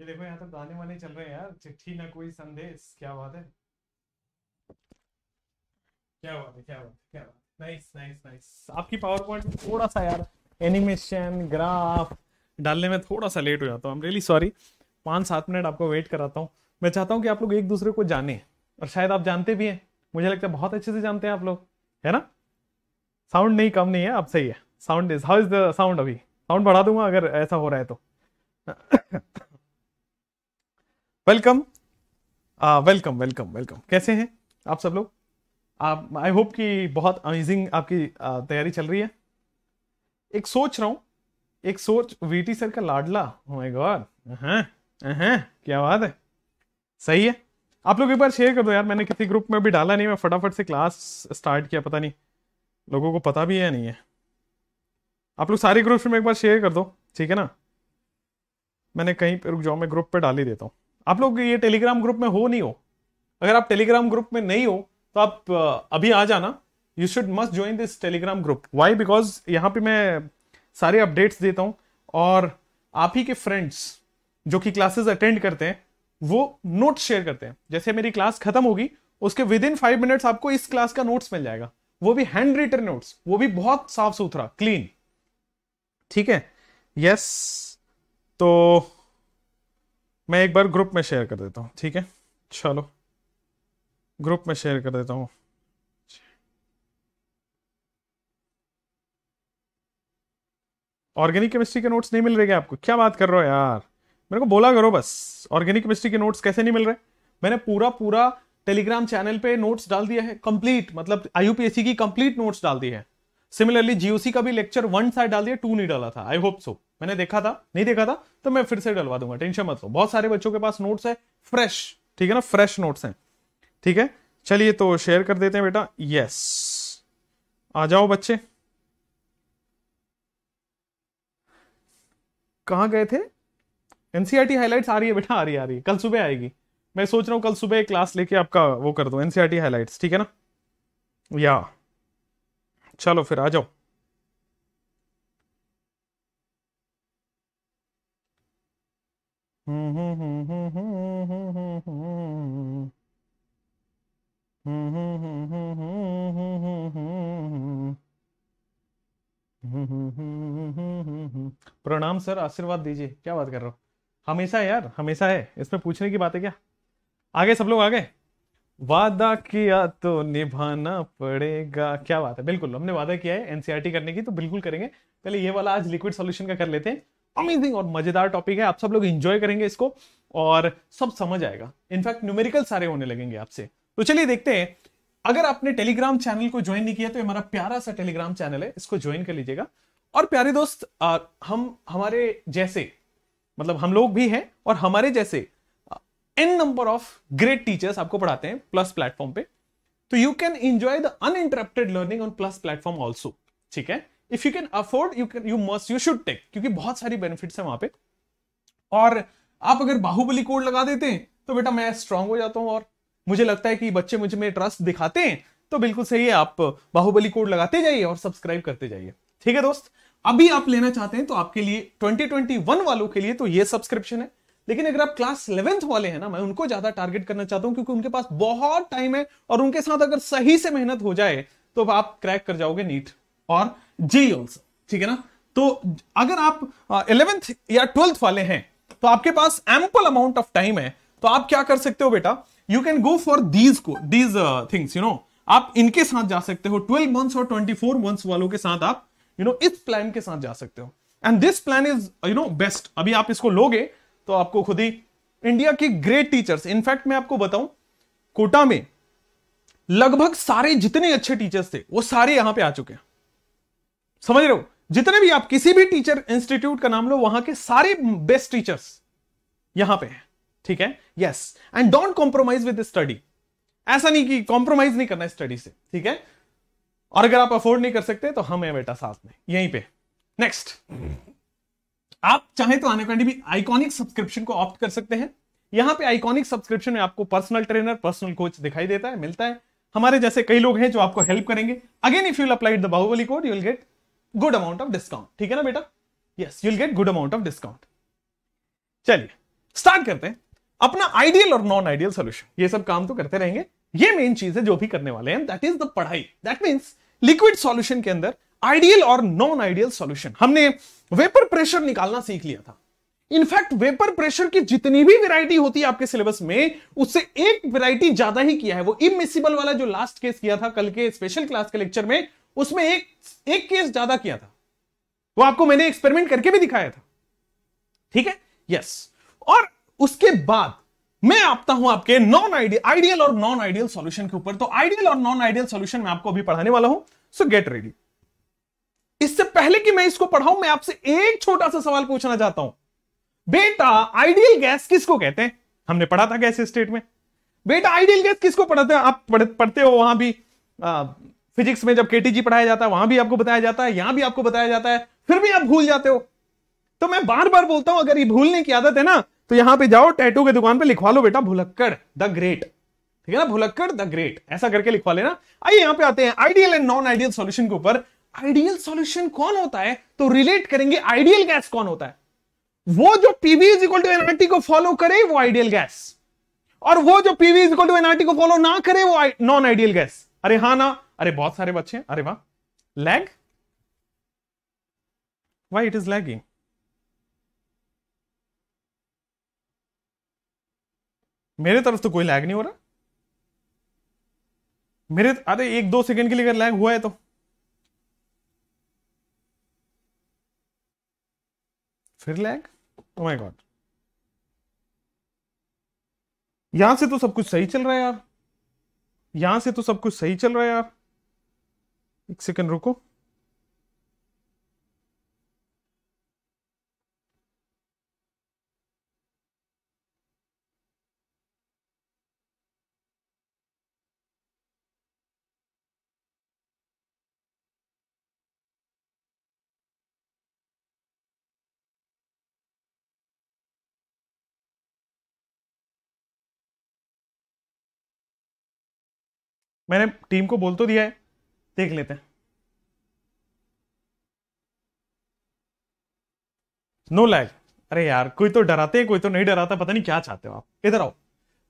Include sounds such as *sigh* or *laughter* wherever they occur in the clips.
ये देखो यहाँ तो गाने वाने चल रहे हैं यार चिट्ठी ना कोई संदेश क्या बात है क्या बात है क्या बात है क्या बात है नाइस नाइस नाइस आपकी पावर पॉइंट थोड़ा सा यार एनिमेशन ग्राफ डालने में थोड़ा सा लेट हो जाता हूँ रियली सॉरी पाँच सात मिनट आपको वेट कराता हूँ मैं चाहता हूँ कि आप लोग एक दूसरे को जाने और शायद आप जानते भी हैं मुझे लगता है बहुत अच्छे से जानते हैं आप लोग है ना साउंड नहीं कम नहीं है आप सही है sound is how is the sound अभी साउंड बढ़ा दूंगा अगर ऐसा हो रहा है तो वेलकम वेलकम वेलकम वेलकम कैसे हैं आप सब लोग आप आई होप कि बहुत अमेजिंग आपकी ah, तैयारी चल रही है एक सोच रहा हूँ एक सोच वीटी सर का लाडला my oh God uh-huh, uh-huh, क्या बात है सही है आप लोग एक बार शेयर कर दो यार मैंने किसी ग्रुप में भी डाला नहीं मैं फटाफट से क्लास स्टार्ट किया पता नहीं लोगों को पता भी है नहीं है आप लोग सारे ग्रुप में एक बार शेयर कर दो ठीक है ना मैंने कहीं पर रुक जाओ मैं ग्रुप पे डाल ही देता हूँ आप लोग ये टेलीग्राम ग्रुप में हो नहीं हो अगर आप टेलीग्राम ग्रुप में नहीं हो तो आप अभी आ जाना you should must join this Telegram group why because यहाँ पे मैं सारे अपडेट्स देता हूँ और आप ही के फ्रेंड्स जो कि क्लासेस अटेंड करते हैं वो नोट्स शेयर करते हैं जैसे मेरी क्लास खत्म होगी उसके विद इन फाइव मिनट्स आपको इस क्लास का नोट्स मिल जाएगा वो भी हैंड रिटन नोट्स वो भी बहुत साफ सुथरा क्लीन ठीक है यस yes, तो मैं एक बार ग्रुप में शेयर कर देता हूँ ठीक है चलो ग्रुप में शेयर कर देता हूँ ऑर्गेनिक केमिस्ट्री के नोट्स नहीं मिल रहे क्या आपको क्या बात कर रहे हो यार मेरे को बोला करो बस ऑर्गेनिक केमिस्ट्री के नोट्स कैसे नहीं मिल रहे मैंने पूरा पूरा टेलीग्राम चैनल पे नोट्स डाल दिया है कंप्लीट मतलब आईयूपीएससी की कंप्लीट नोट्स डाल दी है सिमिलरली जीओसी का भी लेक्चर वन साइड डाल दिया टू नहीं डाला था आई होप सो मैंने देखा था नहीं देखा था तो मैं फिर से डलवा दूंगा टेंशन मत लो बहुत सारे बच्चों के पास नोट्स है फ्रेश ठीक है ना फ्रेश नोट्स हैं ठीक है चलिए तो शेयर कर देते हैं बेटा यस आ जाओ बच्चे कहा गए थे एनसीआरटी हाईलाइट्स e आ रही है बेटा आ रही है आ रही है कल सुबह आएगी मैं सोच रहा हूं कल सुबह क्लास लेके आपका वो कर दो एनसीआरटी हाईलाइट्स ठीक है ना या चलो फिर आ जाओ प्रणाम सर आशीर्वाद दीजिए क्या बात कर रहे हो हमेशा यार हमेशा है इसमें पूछने की बात है क्या आगे सब लोग आगे वादा किया तो निभाना पड़ेगा क्या बात है बिल्कुल हमने वादा किया है एनसीआरटी e करने की तो बिल्कुल करेंगे पहले ये वाला आज लिक्विड सॉल्यूशन का कर लेते हैं अमेजिंग और मजेदार टॉपिक है आप सब लोग इंजॉय करेंगे इसको और सब समझ आएगा इनफैक्ट न्यूमेरिकल सारे होने लगेंगे आपसे तो चलिए देखते हैं अगर आपने टेलीग्राम चैनल को ज्वाइन नहीं किया तो हमारा प्यारा सा टेलीग्राम चैनल है इसको ज्वाइन कर लीजिएगा और प्यारे दोस्त आ, हम हमारे जैसे मतलब हम लोग भी हैं और हमारे जैसे an number of great teachers आपको पढ़ाते हैं प्लस प्लेटफॉर्म पे तो you can enjoy the uninterrupted learning on plus platform also ठीक है if you can afford you can you must you should take क्योंकि बहुत सारी बेनिफिट्स है वहां पे और आप अगर बाहुबली कोड लगा देते हैं तो बेटा मैं स्ट्रांग हो जाता हूं और मुझे लगता है कि बच्चे मुझे में ट्रस्ट दिखाते हैं तो बिल्कुल सही है आप बाहुबली कोड लगाते जाइए और सब्सक्राइब करते जाइए ठीक है दोस्त अभी आप लेना चाहते हैं तो आपके लिए 2021 वालों के लिए तो ये सब्सक्रिप्शन है लेकिन अगर आप क्लास इलेवेंथ वाले हैं ना मैं उनको ज्यादा टारगेट करना चाहता हूं क्योंकि उनके पास बहुत टाइम है और उनके साथ अगर सही से मेहनत हो जाए तो आप क्रैक कर जाओगे नीट और जे ऑल्सो ठीक है ना तो अगर आप इलेवेंथ या ट्वेल्थ वाले हैं तो आपके पास एम्पल अमाउंट ऑफ टाइम है तो आप क्या कर सकते हो बेटा you can go for these को दीज थिंग्स यू नो आप इनके साथ जा सकते हो ट्वेल्व मंथ्स और ट्वेंटी फोर मंथ्स वालों के साथ आप यू you नो know, इस प्लान के साथ जा सकते हो and this plan is you know best अभी आप इसको लोगे तो आपको खुद ही इंडिया के ग्रेट टीचर्स इनफैक्ट मैं आपको बताऊं कोटा में लगभग सारे जितने अच्छे टीचर्स थे वो सारे यहां पे आ चुके हैं समझ रहे हो जितने भी आप किसी भी टीचर इंस्टीट्यूट का नाम लो वहां के सारे बेस्ट टीचर्स यहां पे हैं ठीक है yes and don't compromise with study ऐसा नहीं कि कॉम्प्रोमाइज नहीं करना स्टडी से ठीक है और अगर आप अफोर्ड नहीं कर सकते तो हम है बेटा साथ में यहीं पे नेक्स्ट आप चाहे तो आने भी आइकॉनिक सब्सक्रिप्शन को ऑप्ट कर सकते हैं यहां पे आइकॉनिक सब्सक्रिप्शन में आपको पर्सनल ट्रेनर पर्सनल कोच दिखाई देता है मिलता है हमारे जैसे कई लोग हैं जो आपको हेल्प करेंगे again if you applied the Baahubali code you will get good amount of discount ठीक है ना बेटा yes you'll get good amount of discount चलिए स्टार्ट करते हैं अपना आइडियल और नॉन आइडियल सोल्यूशन ये सब काम तो करते रहेंगे ये मेन चीज है जो भी करने वाले हैं दैट इज द पढ़ाई दैट मीन्स लिक्विड सॉल्यूशन के अंदर आइडियल और नॉन आइडियल सॉल्यूशन हमने वेपर प्रेशर निकालना सीख लिया था इनफैक्ट वेपर प्रेशर की जितनी भी वैरायटी होती है आपके सिलेबस में उससे एक वैरायटी ज्यादा ही किया है वो इमिसिबल वाला जो लास्ट केस किया था कल के स्पेशल क्लास के लेक्चर में उसमें एक एक केस ज्यादा किया था वो आपको मैंने एक्सपेरिमेंट करके भी दिखाया था ठीक है यस और उसके बाद मैं आपता हूं आपके नॉन आइडियल आइडियल और नॉन आइडियल सॉल्यूशन के ऊपर तो आइडियल और नॉन आइडियल सॉल्यूशन मैं आपको अभी पढ़ाने वाला हूं सो गेट रेडी इससे पहले कि मैं इसको पढ़ाऊं मैं आपसे एक छोटा सा सवाल पूछना चाहता हूं बेटा आइडियल गैस किसको कहते हैं हमने पढ़ा था गैस स्टेट में बेटा आइडियल गैस किसको पढ़ाते हैं आप पढ़ते हो वहां भी फिजिक्स में जब केटीजी पढ़ाया जाता है वहां भी आपको बताया जाता है यहां भी आपको बताया जाता है फिर भी आप भूल जाते हो तो मैं बार बार बोलता हूं अगर ये भूलने की आदत है ना तो यहां पे जाओ टैटू की दुकान पे लिखवा लो बेटा भुलक्कड़ द ग्रेट ठीक है ना भुलक्कड़ द ग्रेट ऐसा करके लिखवा लेना आइए यहां पे आते हैं ideal and non ideal solution के ऊपर आइडियल सॉल्यूशन कौन होता है तो रिलेट करेंगे आइडियल गैस कौन होता है वो जो PV is equal to NRT को फॉलो करे वो आइडियल गैस और वो जो PV is equal to NRT को फॉलो ना करे वो नॉन आइडियल गैस अरे हाँ ना अरे बहुत सारे बच्चे अरे वाह lag why it is lagging मेरे तरफ तो कोई लैग नहीं हो रहा मेरे अरे एक दो सेकंड के लिए अगर लैग हुआ है तो फिर लैग ओह माय गॉड यहां से तो सब कुछ सही चल रहा है यार यहां से तो सब कुछ सही चल रहा है यार एक सेकेंड रुको मैंने टीम को बोल तो दिया है देख लेते हैं नो लैग अरे यार कोई तो डराते हैं कोई तो नहीं डराता पता नहीं क्या चाहते हो आप इधर आओ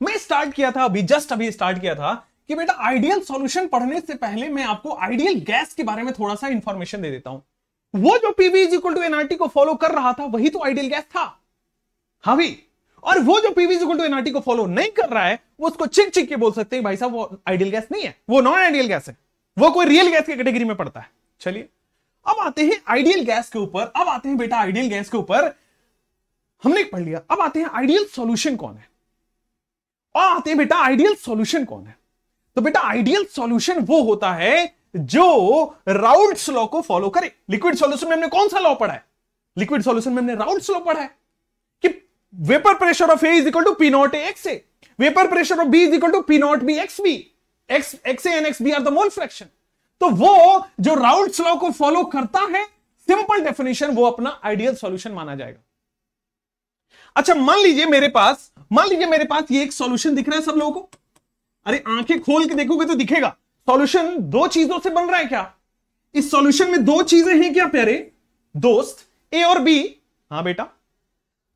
मैं स्टार्ट किया था अभी जस्ट अभी स्टार्ट किया था कि बेटा आइडियल सॉल्यूशन पढ़ने से पहले मैं आपको आइडियल गैस के बारे में थोड़ा सा इंफॉर्मेशन दे देता हूं वो जो पीवीज टू एनआरटी को फॉलो कर रहा था वही तो आइडियल गैस था हाँ भी और वो जो पीवीज टू एनआरटी को फॉलो नहीं कर रहा है वो उसको चिक चिक के बोल सकते हैं भाई साहब वो आइडियल गैस नहीं है वो नॉन आइडियल गैस है वो कोई रियल गैस की कैटेगरी में पड़ता है चलिए अब आते हैं आइडियल गैस के ऊपर अब आते हैं बेटा आइडियल गैस के ऊपर हमने पढ़ लिया अब आते हैं आइडियल सॉल्यूशन कौन है और आते हैं बेटा आइडियल सॉल्यूशन कौन है तो बेटा आइडियल सॉल्यूशन वो होता है जो राउल्ट लॉ को फॉलो करे लिक्विड सॉल्यूशन में हमने कौन सा लॉ पढ़ा है लिक्विड सॉल्यूशन में हमने राउल्ट लॉ पढ़ा है कि vapour pressure of A is equal to P naught A X A vapour pressure of B is equal to P naught B X B X X N X B are the mole fraction तो वो जो Raul law को follow करता है simple definition वो अपना ideal solution माना जाएगा अच्छा मान लीजिए मेरे पास मान लीजिए मेरे पास ये एक सॉल्यूशन दिख रहा है सब लोगों को अरे आंखें खोल के देखोगे तो दिखेगा सॉल्यूशन दो चीजों से बन रहा है क्या इस सॉल्यूशन में दो चीजें हैं क्या प्यारे दोस्त ए और बी हाँ बेटा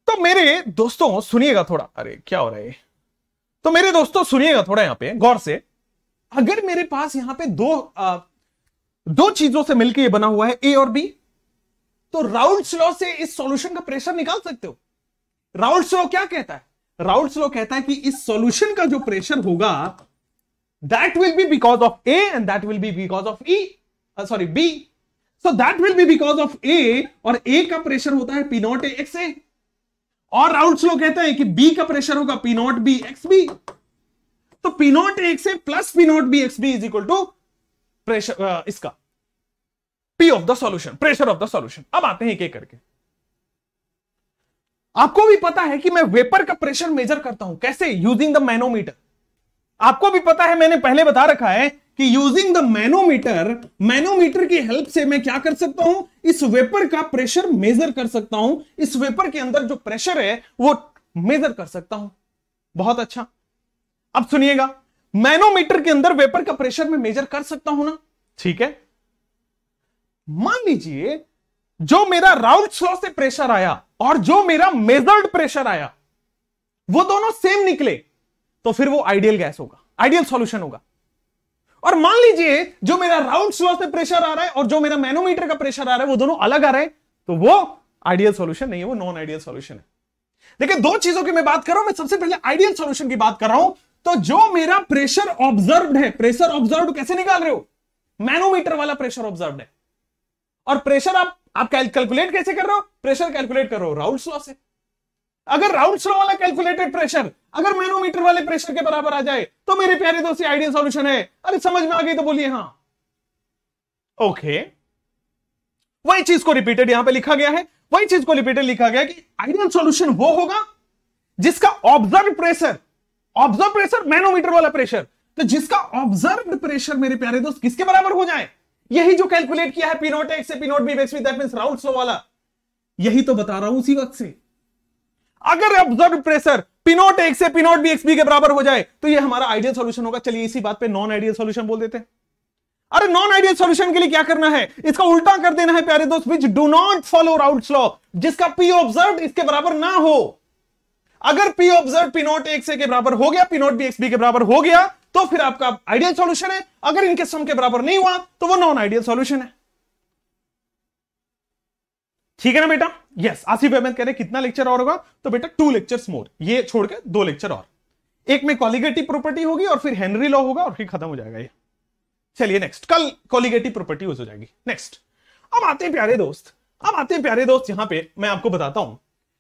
तो मेरे दोस्तों सुनिएगा थोड़ा अरे क्या हो रहा है तो मेरे दोस्तों सुनिएगा थोड़ा यहां पे गौर से अगर मेरे पास यहां पे दो आ, दो चीजों से मिलकर ये बना हुआ है ए और बी तो राउल्ट लॉ से इस सॉल्यूशन का प्रेशर निकाल सकते हो राउल्ट लॉ क्या कहता है राउल्ट लॉ कहता है कि इस सॉल्यूशन का जो प्रेशर होगा that will be because of A and that will be because of E sorry B so that will be because of A और ए का प्रेशर होता है P naught A X A और Raoult law कहता है कि B का pressure होगा P naught B X B तो P naught X plus P naught B X B is equal to pressure इसका P of the solution pressure of the solution अब आते हैं एक एक करके आपको भी पता है कि मैं वेपर का प्रेशर मेजर करता हूं कैसे यूजिंग द मैनोमीटर आपको भी पता है मैंने पहले बता रखा है कि यूजिंग द मैनोमीटर मैनोमीटर की हेल्प से मैं क्या कर सकता हूं इस वेपर का प्रेशर मेजर कर सकता हूं इस वेपर के अंदर जो प्रेशर है वो मेजर कर सकता हूं बहुत अच्छा अब सुनिएगा मैनोमीटर के अंदर वेपर का प्रेशर में मेजर कर सकता हूं ना ठीक है मान लीजिए जो मेरा राउल लॉ से प्रेशर आया और जो मेरा मेजर्ड प्रेशर आया वो दोनों सेम निकले तो फिर वो आइडियल गैस होगा आइडियल सॉल्यूशन होगा और मान लीजिए जो मेरा राउंड स्लॉ से प्रेशर आ रहा है और जो मेरा मैनोमीटर का प्रेशर आ रहा है वो दोनों अलग आ रहे हैं तो वो आइडियल सॉल्यूशन नहीं है वो नॉन आइडियल सॉल्यूशन है देखिए दो चीजों की मैं बात कर रहा हूं मैं सबसे पहले आइडियल सॉल्यूशन की बात कर रहा हूं तो जो मेरा प्रेशर ऑब्जर्व है प्रेशर ऑब्जर्व कैसे निकाल रहे हो मैनोमीटर वाला प्रेशर ऑब्जर्व है और प्रेशर आप आप कैलकुलेट कैसे कर रहे हो प्रेशर कैलकुलेट कर रहे हो राउल्स लॉ से अगर राउल्स लॉ वाला कैलकुलेटेड प्रेशर अगर मैनोमीटर वाले प्रेशर के बराबर आ जाए तो मेरे प्यारे दोस्त आइडियल सॉल्यूशन है अरे समझ में आ गई तो बोलिए हाँ ओके okay. वही चीज को रिपीटेड यहां पे लिखा गया है वही चीज को रिपीटेड लिखा गया कि आइडियल सॉल्यूशन वो होगा जिसका observe pressure observe pressure manometer वाला प्रेशर तो जिसका ऑब्जर्व प्रेशर मेरे प्यारे दोस्त किसके बराबर हो जाए यही जो कैलकुलेट किया है पीनोट एक्स से P naught B X that mean राउंड स्लो वाला यही तो बता रहा हूं उसी वक्त से अगर ऑब्जर्व प्रेशर पिनोट एक्स से पिनोट बी एक्स बी के बराबर हो जाए तो ये हमारा आइडियल सॉल्यूशन होगा चलिए इसी बात पे नॉन आइडियल सॉल्यूशन बोल देते हैं अरे नॉन आइडियल सॉल्यूशन के लिए क्या करना है इसका उल्टा कर देना है प्यारे दोस्त which do not follow Raoult law जिसका पी ऑब्जर्व इसके बराबर ना हो अगर P observe P naught X के बराबर हो गया पी नोट भी एक्स बी के बराबर हो गया तो फिर आपका आइडियल सॉल्यूशन है अगर इनके सम के बराबर नहीं हुआ तो वो नॉन आइडियल सॉल्यूशन है ठीक है ना बेटा यस आसिफ अहमद कह रहे कितना लेक्चर और होगा तो बेटा टू लेक्चर्स मोर ये छोड़ के दो लेक्चर और एक में कॉलिगेटिव प्रॉपर्टी होगी और फिर हेनरी लॉ होगा और फिर खत्म हो जाएगा ये चलिए नेक्स्ट कल कॉलिगेटिव प्रॉपर्टी हो जाएगी नेक्स्ट अब आते हैं प्यारे दोस्त अब आते हैं प्यारे दोस्त यहां पे मैं आपको बताता हूं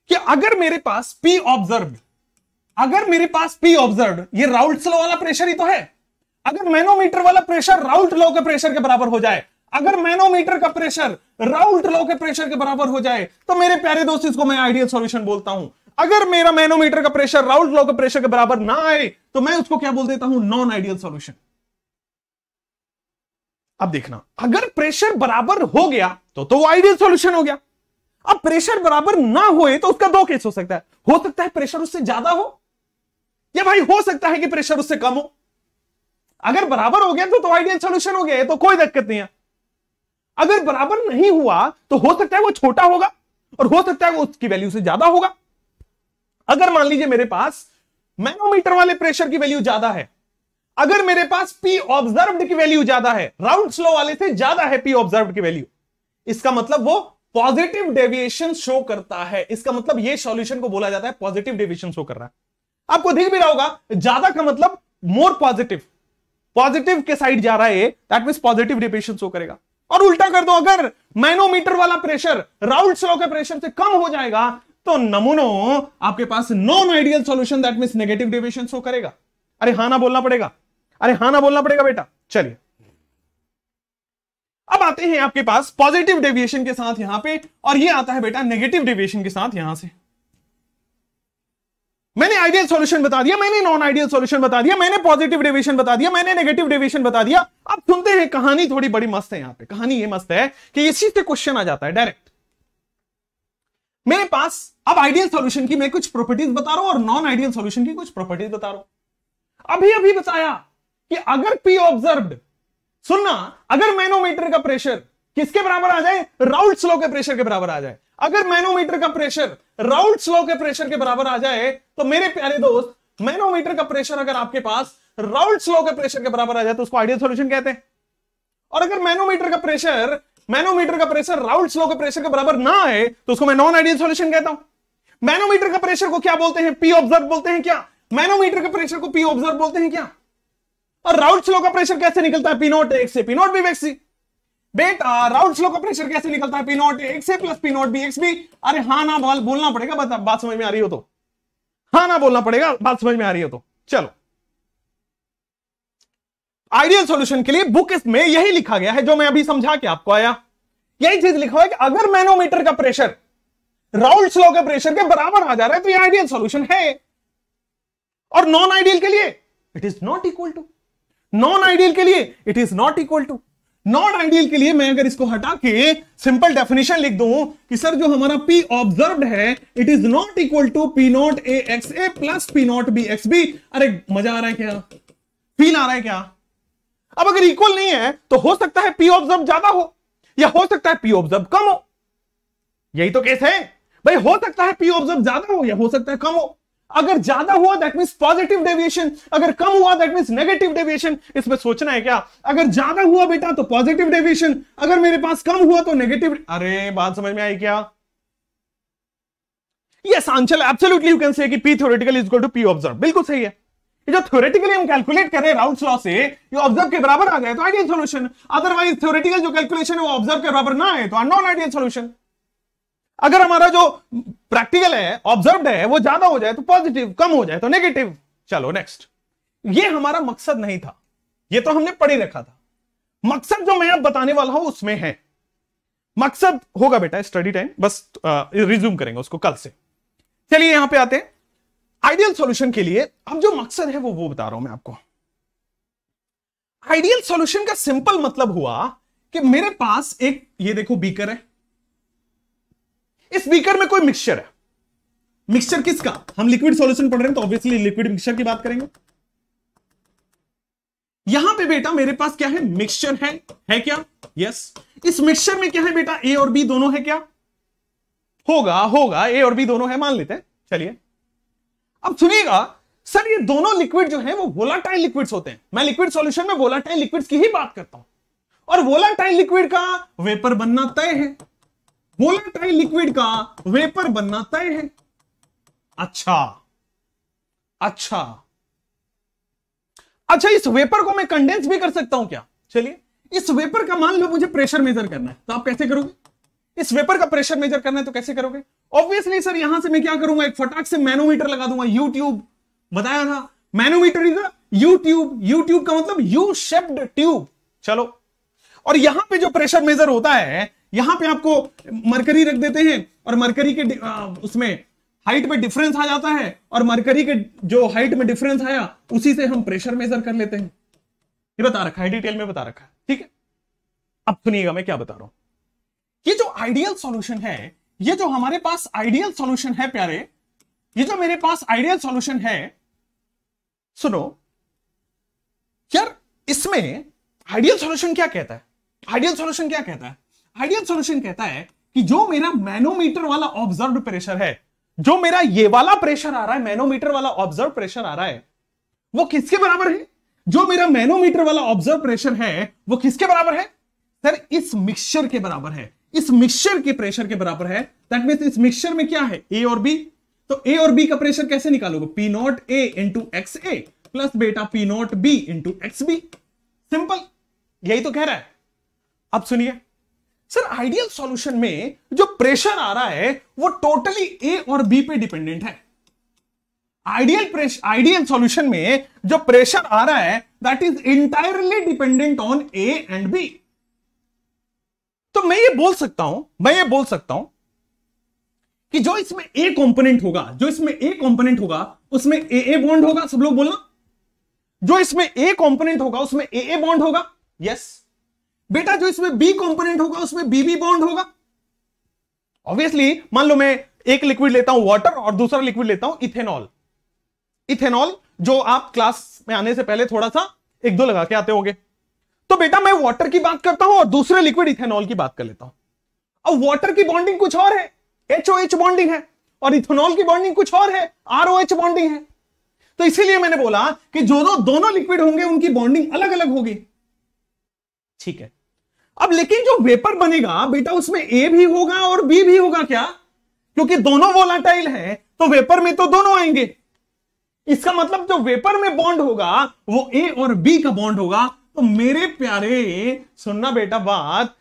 कि अगर मेरे पास पी ऑब्जर्व अगर मेरे पास पी ऑब्जर्व ये राउल्ट लॉ वाला प्रेशर ही तो है अगर मैनोमीटर वाला प्रेशर राउल्ट लॉ के प्रेशर के बराबर हो जाए अगर मैनोमीटर का प्रेशर राउल्ट लॉ के प्रेशर के बराबर हो जाए तो मेरे प्यारे दोस्त इसको मैं आइडियल सॉल्यूशन बोलता हूं अगर मेरा मैनोमीटर का प्रेशर राउल्ट लॉ के प्रेशर के बराबर ना आए तो मैं उसको क्या बोल देता हूं नॉन आइडियल सॉल्यूशन अब देखना अगर प्रेशर बराबर हो गया तो तो वो आइडियल सॉल्यूशन हो गया अब प्रेशर बराबर ना होए तो उसका दो केस हो सकता है हो सकता है प्रेशर उससे ज्यादा हो या भाई हो सकता है कि प्रेशर उससे कम हो अगर बराबर हो गया तो, तो आइडियल सोल्यूशन हो गया तो कोई दिक्कत नहीं है अगर बराबर नहीं हुआ तो हो सकता है वो छोटा होगा और हो सकता है वो उसकी वैल्यू से ज्यादा होगा अगर मान लीजिए मेरे पास मैनोमीटर वाले प्रेशर की वैल्यू ज्यादा है अगर मेरे पास पी ऑब्जर्व की वैल्यू ज्यादा है राउंड स्लो वाले से ज्यादा है पी ऑब्जर्व की वैल्यू इसका मतलब वो पॉजिटिव डेविएशन शो करता है इसका मतलब ये सॉल्यूशन को बोला जाता है पॉजिटिव डेविएशन शो कर रहा है आपको दिख भी रहा होगा ज्यादा का मतलब मोर पॉजिटिव पॉजिटिव के साइड जा रहा है that mean positive deviation show करेगा और उल्टा कर दो अगर मैनोमीटर वाला प्रेशर राउल्ट लॉ के प्रेशर से कम हो जाएगा तो नमूनो आपके पास non ideal solution that mean negative deviation show करेगा अरे हाँ ना बोलना पड़ेगा अरे हाँ ना बोलना पड़ेगा बेटा चलिए आते हैं आपके पास पॉजिटिव डेविएशन के साथ यहां पे और ये आता है बेटा नेगेटिव डेविएशन के साथ यहां से मैंने आइडियल सॉल्यूशन बता दिया मैंने नॉन आइडियल सॉल्यूशन बता दिया मैंने पॉजिटिव डेविएशन बता दिया मैंने नेगेटिव डेविएशन बता दिया अब सुनते हैं कहानी थोड़ी बड़ी मस्त है यहां पर कहानी ये मस्त है कि इसी से क्वेश्चन आ जाता है डायरेक्ट मेरे पास अब आइडियल सॉल्यूशन की मैं कुछ प्रॉपर्टीज बता रहा हूं और नॉन आइडियल सॉल्यूशन की कुछ प्रॉपर्टीज बता रहा हूं अभी अभी बताया कि अगर पी ऑब्जर्व्ड सुनना अगर मैनोमीटर का प्रेशर किसके बराबर आ जाए राउल स्लो के प्रेशर के बराबर आ जाए अगर मैनोमीटर का प्रेशर राउल स्लो के प्रेशर के बराबर आ जाए तो मेरे प्यारे दोस्त मैनोमीटर का प्रेशर अगर आपके पास राउल स्लो के प्रेशर के बराबर आ जाए तो उसको आइडियल सोल्यूशन कहते हैं और अगर मैनोमीटर का प्रेशर मैनोमीटर का प्रेशर राउल स्लो के प्रेशर के बराबर ना आए तो उसको मैं नॉन आइडियल सोल्यूशन कहता हूं मैनोमीटर का प्रेशर को क्या बोलते हैं पी ऑब्जर्व बोलते हैं क्या मैनोमीटर के प्रेशर को पी ऑब्जर्व बोलते हैं क्या और राउंड स्लो का प्रेशर कैसे निकलता है पीनोट एक से पीनोट बी वैक्सी बेटा राउंड स्लो का प्रेशर कैसे निकलता है पीनोट एक से plus P naught B X B अरे हाँ ना बोल बोलना पड़ेगा बता बात समझ में आ रही हो तो हाँ ना बोलना पड़ेगा बात समझ में आ रही हो तो चलो आइडियल सॉल्यूशन के लिए बुक में यही लिखा गया है जो मैं अभी समझा के आपको आया यही चीज लिखा हुआ है कि अगर मैनोमीटर का प्रेशर राउल्ट स्लो के प्रेशर के बराबर आ जा रहा है तो ये आइडियल सॉल्यूशन है और नॉन आइडियल के लिए it is not equal to non ideal के लिए it is not equal to non ideal के लिए मैं अगर इसको हटा के सिंपल डेफिनेशन लिख दू कि सर जो हमारा पी ऑब्जर्व है it is not equal to P naught A X A plus P naught B X B अरे मजा आ रहा है क्या फील आ रहा है क्या अब अगर इक्वल नहीं है तो हो सकता है पी ऑब्जर्व ज्यादा हो या हो सकता है पी ऑब्जर्व कम हो यही तो केस है भाई हो सकता है पी ऑब्जर्व ज्यादा हो या हो सकता है कम हो अगर ज्यादा हुआ दैट मीन पॉजिटिव डेविएशन अगर कम हुआ दैट मीन नेगेटिव डेविएशन इसमें सोचना है क्या अगर ज्यादा हुआ बेटा तो पॉजिटिव डेविएशन अगर मेरे पास कम हुआ तो नेगेटिव अरे बात समझ में आई क्या yes answer absolutely you can say कि P theoretical is equal to P observe बिल्कुल सही है जो थ्योरेटिकली हम कैलकुलेट कर रहे हैं राउंड लॉ से ये ऑब्जर्व के बराबर आ जाए तो आइडियल सॉल्यूशन अदरवाइज थ्योरेटिकल जो कैलकुलेशन है वो ऑब्जर्व के बराबर ना आए तो अननॉन आइडियल सॉल्यूशन अगर हमारा जो प्रैक्टिकल है ऑब्जर्व है वो ज्यादा हो जाए तो पॉजिटिव कम हो जाए तो नेगेटिव चलो नेक्स्ट ये हमारा मकसद नहीं था ये तो हमने पढ़ी रखा था मकसद जो मैं अब बताने वाला हूं उसमें है मकसद होगा बेटा स्टडी टाइम बस रिज्यूम करेंगे उसको कल से चलिए यहां पे आते हैं आइडियल सॉल्यूशन के लिए अब जो मकसद है वो वो बता रहा हूं मैं आपको आइडियल सॉल्यूशन का सिंपल मतलब हुआ कि मेरे पास एक ये देखो बीकर है इस बीकर में कोई मिक्सचर है मिक्सचर किसका हम लिक्विड सॉल्यूशन पढ़ रहे हैं तो ऑब्वियसली लिक्विड मिक्सचर की बात करेंगे यहां पे बेटा मेरे पास क्या है मिक्सचर है है क्या यस yes. इस मिक्सचर में क्या है बेटा ए और बी दोनों है क्या होगा होगा ए और बी दोनों है मान लेते हैं चलिए अब सुनिएगा सर ये दोनों लिक्विड जो है वो वोलाटाइल लिक्विड्स होते हैं मैं लिक्विड सॉल्यूशन में वोलाटाइल लिक्विड्स की ही बात करता हूं और वोलाटाइल लिक्विड का वेपर बनना तय है वोलाटाइल लिक्विड का वेपर बनना तय है अच्छा अच्छा अच्छा इस वेपर को मैं कंडेंस भी कर सकता हूं क्या चलिए इस वेपर का मान लो मुझे प्रेशर मेजर करना है तो आप कैसे करोगे इस वेपर का प्रेशर मेजर करना है तो कैसे करोगे ऑब्वियसली सर यहां से मैं क्या करूंगा एक फटाक से मैनोमीटर लगा दूंगा यूट्यूब बताया था मैनोमीटर इज यूट्यूब यूट्यूब का मतलब यू शेप्ड ट्यूब चलो और यहां पे जो प्रेशर मेजर होता है यहां पे आपको मरकरी रख देते हैं और मरकरी के उसमें हाइट में डिफरेंस आ जाता है और मरकरी के जो हाइट में डिफरेंस आया उसी से हम प्रेशर मेजर कर लेते हैं ये बता रखा है डिटेल में बता रखा है ठीक है अब सुनिएगा मैं क्या बता रहा हूं ये जो आइडियल सॉल्यूशन है ये जो हमारे पास आइडियल सॉल्यूशन है प्यारे ये जो मेरे पास आइडियल सॉल्यूशन है सुनो यार इसमें आइडियल सॉल्यूशन क्या कहता है आइडियल सॉल्यूशन क्या कहता है आइडियल सॉल्यूशन कहता है कि जो मेरा मैनोमीटर वाला ऑब्जर्व प्रेशर है जो मेरा ये वाला प्रेशर आ रहा है मैनोमीटर वाला ऑब्जर्व प्रेशर आ रहा है वो किसके बराबर है जो मेरा मैनोमीटर वाला ऑब्जर्व प्रेशर है वो किसके बराबर है सर इस मिक्सचर के बराबर है इस मिक्सचर के प्रेशर के बराबर है दैट मीन इस मिक्सचर में क्या है ए और बी तो ए और बी का प्रेशर कैसे निकालोगे P naught A into X A plus बेटा P naught B into X B simple यही तो कह रहा है अब सुनिए सर आइडियल सॉल्यूशन में जो प्रेशर आ रहा है वो टोटली ए और बी पे डिपेंडेंट है आइडियल आइडियल सॉल्यूशन में जो प्रेशर आ रहा है that is entirely dependent on A and B तो मैं ये बोल सकता हूं मैं ये बोल सकता हूं कि जो इसमें ए कंपोनेंट होगा जो इसमें ए कंपोनेंट होगा उसमें ए ए बॉन्ड होगा सब लोग बोलना जो इसमें ए कंपोनेंट होगा उसमें ए ए बॉन्ड होगा यस yes. बेटा जो इसमें बी कंपोनेंट होगा उसमें बीबी बॉन्ड होगा ऑब्वियसली मान लो मैं एक लिक्विड लेता हूं वाटर और दूसरा लिक्विड लेता हूं इथेनॉल इथेनॉल जो आप क्लास में आने से पहले थोड़ा सा एक दो लगा के आते होंगे तो बेटा मैं वाटर की बात करता हूं और दूसरे लिक्विड इथेनॉल की बात कर लेता हूं अब वाटर की बॉन्डिंग कुछ और है एच बॉन्डिंग है और इथेनॉल की बॉन्डिंग कुछ और है आर बॉन्डिंग है तो इसीलिए मैंने बोला कि जो दो दोनों लिक्विड होंगे उनकी बॉन्डिंग अलग अलग होगी ठीक है अब लेकिन जो वेपर बनेगा बेटा उसमें ए भी होगा और बी भी होगा क्या क्योंकि दोनों वोलाटाइल है तो वेपर में तो दोनों आएंगे इसका मतलब जो वेपर में बॉन्ड होगा वो ए और बी का बॉन्ड होगा तो मेरे प्यारे सुनना बेटा बात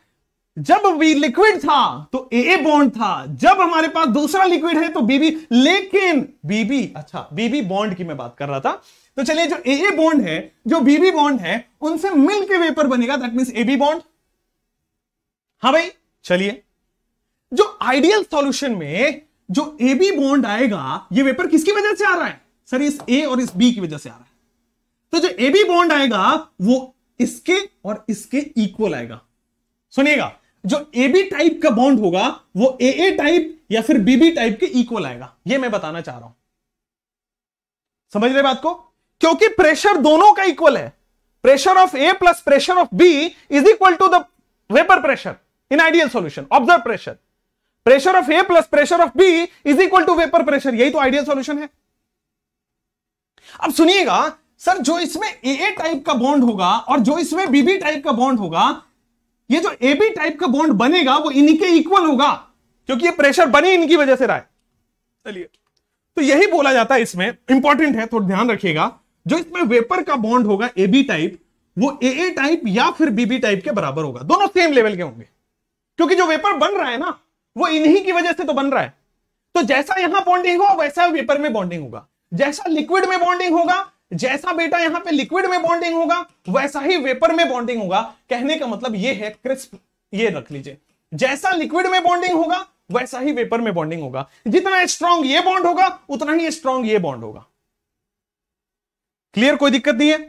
जब बी लिक्विड था तो ए बॉन्ड था जब हमारे पास दूसरा लिक्विड है तो बीबी लेकिन बीबी अच्छा बीबी बॉन्ड की मैं बात कर रहा था तो चलिए जो ए बॉन्ड है जो बीबी बॉन्ड है उनसे मिलकर वेपर बनेगा that mean A B bond हाँ भाई चलिए जो आइडियल सॉल्यूशन में जो ए बी बॉन्ड आएगा ये वेपर किसकी वजह से आ रहा है सर इस ए और इस बी की वजह से आ रहा है तो जो ए बी बॉन्ड आएगा वो इसके और इसके इक्वल आएगा सुनिएगा जो ए बी टाइप का बॉन्ड होगा वो ए ए टाइप या फिर बीबी टाइप के इक्वल आएगा ये मैं बताना चाह रहा हूं समझ रहे बात को क्योंकि प्रेशर दोनों का इक्वल है pressure of A plus pressure of B is equal to the vapour pressure in ideal solution observe pressure pressure of a plus pressure of b is equal to vapor pressure यही तो ideal solution है अब सुनिएगा sir जो इसमें ए type का bond होगा और जो इसमें बीबी टाइप का बॉन्ड होगा ये जो ए बी टाइप का बॉन्ड बनेगा वो इनके इक्वल होगा क्योंकि ये प्रेशर बने इनकी वजह से रहा है चलिए तो यही बोला जाता है इसमें इंपॉर्टेंट है थोड़ा ध्यान रखिएगा जो इसमें वेपर का बॉन्ड होगा ए बी टाइप वो ए ए टाइप या फिर बीबी टाइप के बराबर होगा दोनों सेम लेवल के होंगे क्योंकि जो वेपर बन रहा है ना वो इन्हीं की वजह से तो बन रहा है तो जैसा यहां बॉन्डिंग होगा वैसा वेपर में बॉन्डिंग होगा जैसा लिक्विड में बॉन्डिंग होगा जैसा बेटा यहां पे लिक्विड में बॉन्डिंग होगा वैसा ही वेपर में बॉन्डिंग होगा कहने का मतलब ये है क्रिस्प ये रख लीजिए जैसा लिक्विड में बॉन्डिंग होगा वैसा ही वेपर में बॉन्डिंग होगा जितना स्ट्रॉन्ग ये बॉन्ड होगा उतना ही स्ट्रॉन्ग ये बॉन्ड होगा क्लियर कोई दिक्कत नहीं है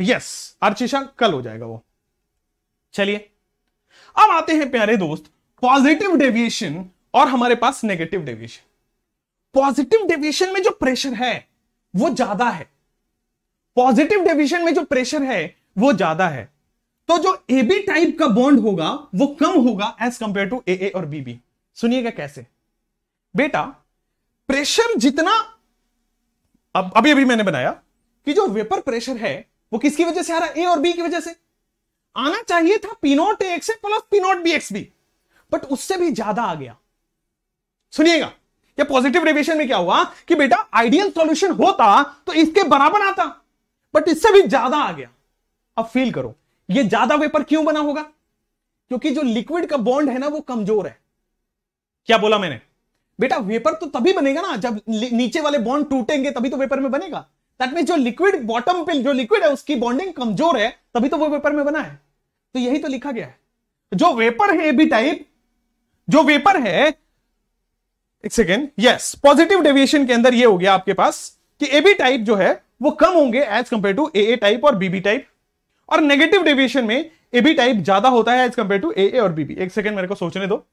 यस yes, कल हो जाएगा वो चलिए अब आते हैं प्यारे दोस्त पॉजिटिव डेविएशन और हमारे पास नेगेटिव डेविएशन पॉजिटिव डेविएशन में जो प्रेशर है वो ज्यादा है पॉजिटिव डेविएशन में जो प्रेशर है वो ज्यादा है तो जो एबी टाइप का बॉन्ड होगा वो कम होगा एज कंपेयर टू ए और बीबी सुनिएगा कैसे बेटा प्रेशर जितना अब अभी अभी मैंने बनाया कि जो वेपर प्रेशर है वो किसकी वजह से आ रहा है ए और बी की वजह से आना चाहिए था P naught A X plus P naught B X भी बट उससे भी ज्यादा आ गया सुनिएगा ये पॉजिटिव रिवेशन में क्या हुआ कि बेटा आइडियल सॉल्यूशन होता तो इसके बराबर आता बट इससे भी ज्यादा आ गया अब फील करो ये ज्यादा वेपर क्यों बना होगा क्योंकि जो लिक्विड का बॉन्ड है ना वो कमजोर है क्या बोला मैंने बेटा वेपर तो तभी बनेगा ना जब नीचे वाले बॉन्ड टूटेंगे तभी तो वेपर में बनेगा दैट मीन जो लिक्विड बॉटम पे जो लिक्विड है उसकी बॉन्डिंग कमजोर है तभी तो वो वेपर में बना है तो यही तो लिखा गया है जो वेपर है ए बी टाइप जो वेपर है एक सेकेंड यस पॉजिटिव डेविएशन के अंदर ये हो गया आपके पास कि ए बी टाइप जो है वो कम होंगे as compare to A A type और बीबी टाइप और नेगेटिव डेविएशन में ए बी टाइप ज्यादा होता है as compare to A A और बीबी एक सेकेंड मेरे को सोचने दो